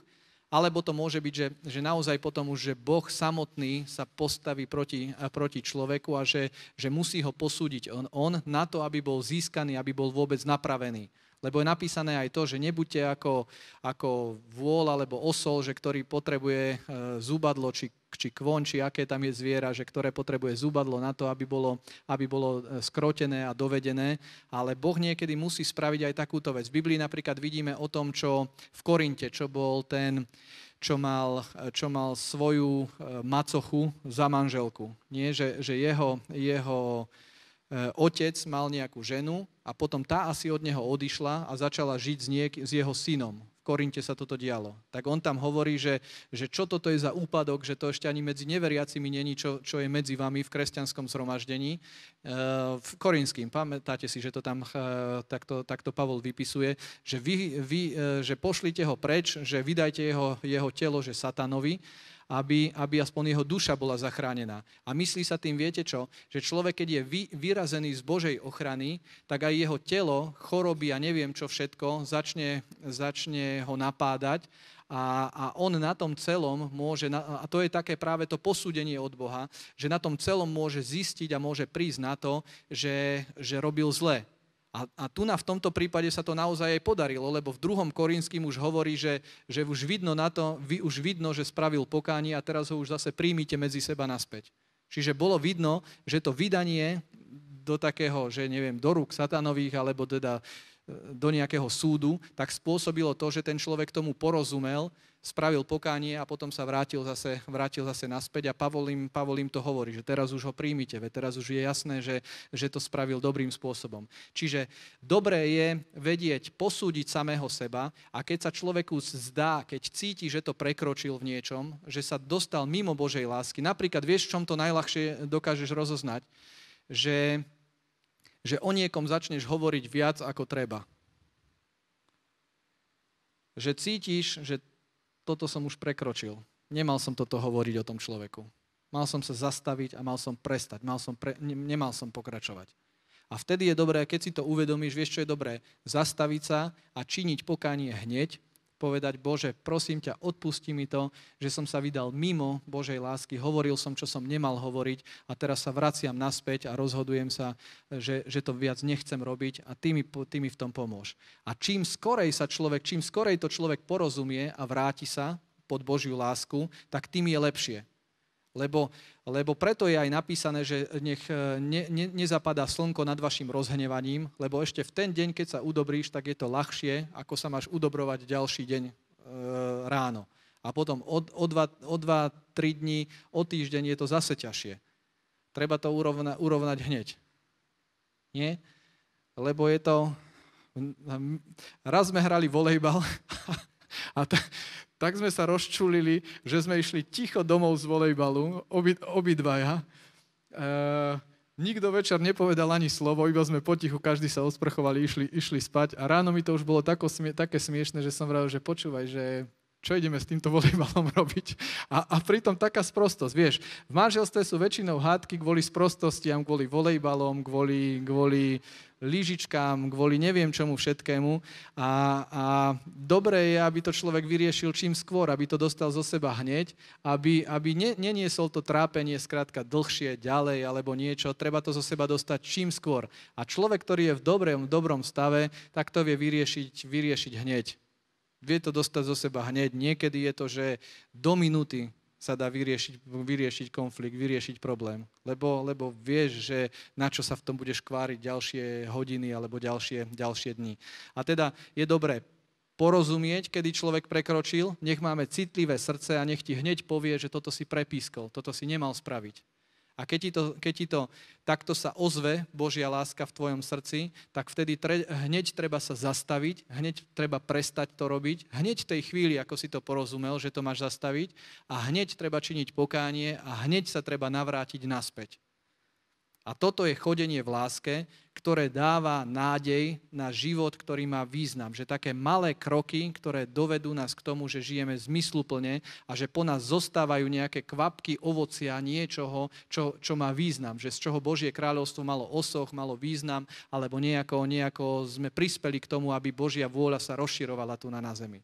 Alebo to môže byť, že, že naozaj potom už, že Boh samotný sa postaví proti, proti človeku a že, že musí ho posúdiť on, on na to, aby bol získaný, aby bol vôbec napravený. Lebo je napísané aj to, že nebuďte ako, ako vôľ alebo osol, že ktorý potrebuje e, zúbadlo, či, či kvon, či aké tam je zviera, že ktoré potrebuje zúbadlo na to, aby bolo, aby bolo e, skrotené a dovedené. Ale Boh niekedy musí spraviť aj takúto vec. V Biblii napríklad vidíme o tom, čo v Korinte, čo bol ten, čo mal, čo mal svoju e, macochu za manželku. Nie, že, že jeho, jeho E, otec mal nejakú ženu a potom tá asi od neho odišla a začala žiť s, niek- s jeho synom. V Korinte sa toto dialo. Tak on tam hovorí, že, že čo toto je za úpadok, že to ešte ani medzi neveriacimi není, čo, čo je medzi vami v kresťanskom zhromaždení. E, v korinským, pamätáte si, že to tam e, takto, takto Pavol vypisuje, že, vy, vy, e, že pošlite ho preč, že vydajte jeho, jeho telo, že satanovi aby, aby aspoň jeho duša bola zachránená. A myslí sa tým, viete čo? Že človek, keď je vy, vyrazený z Božej ochrany, tak aj jeho telo, choroby a neviem čo všetko, začne, začne ho napádať a, a on na tom celom môže, a to je také práve to posúdenie od Boha, že na tom celom môže zistiť a môže prísť na to, že, že robil zle a, a tu na v tomto prípade sa to naozaj aj podarilo, lebo v druhom Korinským už hovorí, že, že už vidno na to, vy už vidno, že spravil pokánie a teraz ho už zase príjmite medzi seba naspäť. Čiže bolo vidno, že to vydanie do takého, že neviem, do rúk satanových alebo teda e, do nejakého súdu, tak spôsobilo to, že ten človek tomu porozumel spravil pokánie a potom sa vrátil zase, vrátil zase naspäť a Pavol im, Pavol im to hovorí, že teraz už ho príjmite, veď teraz už je jasné, že, že to spravil dobrým spôsobom. Čiže dobré je vedieť, posúdiť samého seba a keď sa človeku zdá, keď cíti, že to prekročil v niečom, že sa dostal mimo Božej lásky, napríklad vieš, v čom to najľahšie dokážeš rozoznať, že, že o niekom začneš hovoriť viac ako treba. Že cítiš, že toto som už prekročil. Nemal som toto hovoriť o tom človeku. Mal som sa zastaviť a mal som prestať. Mal som pre, nemal som pokračovať. A vtedy je dobré, keď si to uvedomíš, vieš, čo je dobré, zastaviť sa a činiť pokánie hneď, povedať, Bože, prosím ťa, odpusti mi to, že som sa vydal mimo Božej lásky, hovoril som, čo som nemal hovoriť a teraz sa vraciam naspäť a rozhodujem sa, že, že to viac nechcem robiť a ty mi, ty mi v tom pomôž. A čím skorej sa človek, čím skorej to človek porozumie a vráti sa pod Božiu lásku, tak tým je lepšie. Lebo, lebo preto je aj napísané, že nech e, ne, ne, nezapadá slnko nad vašim rozhnevaním, lebo ešte v ten deň, keď sa udobríš, tak je to ľahšie, ako sa máš udobrovať ďalší deň e, ráno. A potom o, o, dva, o dva, tri dní, o týždeň je to zase ťažšie. Treba to urovna, urovnať hneď. Nie? Lebo je to... Raz sme hrali volejbal (laughs) a t- tak sme sa rozčulili, že sme išli ticho domov z volejbalu, obi, obidvaja. E, nikto večer nepovedal ani slovo, iba sme potichu, každý sa osprchovali, išli, išli spať a ráno mi to už bolo tako, také smiešne, že som vravil, že počúvaj, že čo ideme s týmto (laughs) volejbalom robiť. A, a pritom taká sprostosť, vieš, v manželstve sú väčšinou hádky kvôli sprostostiam, kvôli volejbalom, kvôli, kvôli lyžičkám, kvôli neviem čomu všetkému. A, a dobre je, aby to človek vyriešil čím skôr, aby to dostal zo seba hneď, aby, aby ne, neniesol to trápenie skrátka dlhšie, ďalej alebo niečo. Treba to zo seba dostať čím skôr. A človek, ktorý je v dobrom, v dobrom stave, tak to vie vyriešiť, vyriešiť hneď. Vie to dostať zo seba hneď. Niekedy je to, že do minúty sa dá vyriešiť, vyriešiť konflikt, vyriešiť problém. Lebo, lebo vieš, že na čo sa v tom budeš kváriť ďalšie hodiny alebo ďalšie, ďalšie dni. A teda je dobré porozumieť, kedy človek prekročil, nech máme citlivé srdce a nech ti hneď povie, že toto si prepískol, toto si nemal spraviť. A keď ti, to, keď ti to takto sa ozve Božia láska v tvojom srdci, tak vtedy tre, hneď treba sa zastaviť, hneď treba prestať to robiť, hneď v tej chvíli, ako si to porozumel, že to máš zastaviť a hneď treba činiť pokánie a hneď sa treba navrátiť naspäť. A toto je chodenie v láske, ktoré dáva nádej na život, ktorý má význam. Že také malé kroky, ktoré dovedú nás k tomu, že žijeme zmysluplne a že po nás zostávajú nejaké kvapky ovocia niečoho, čo, čo má význam. Že z čoho Božie kráľovstvo malo osoch, malo význam, alebo nejako, nejako sme prispeli k tomu, aby Božia vôľa sa rozširovala tu na, na zemi.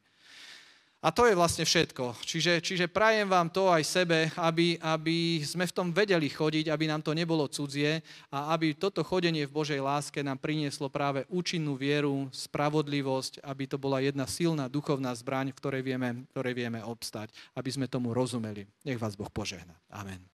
A to je vlastne všetko. Čiže, čiže prajem vám to aj sebe, aby, aby sme v tom vedeli chodiť, aby nám to nebolo cudzie a aby toto chodenie v Božej láske nám prinieslo práve účinnú vieru, spravodlivosť, aby to bola jedna silná duchovná zbraň, v ktorej vieme, ktorej vieme obstať, aby sme tomu rozumeli. Nech vás Boh požehna. Amen.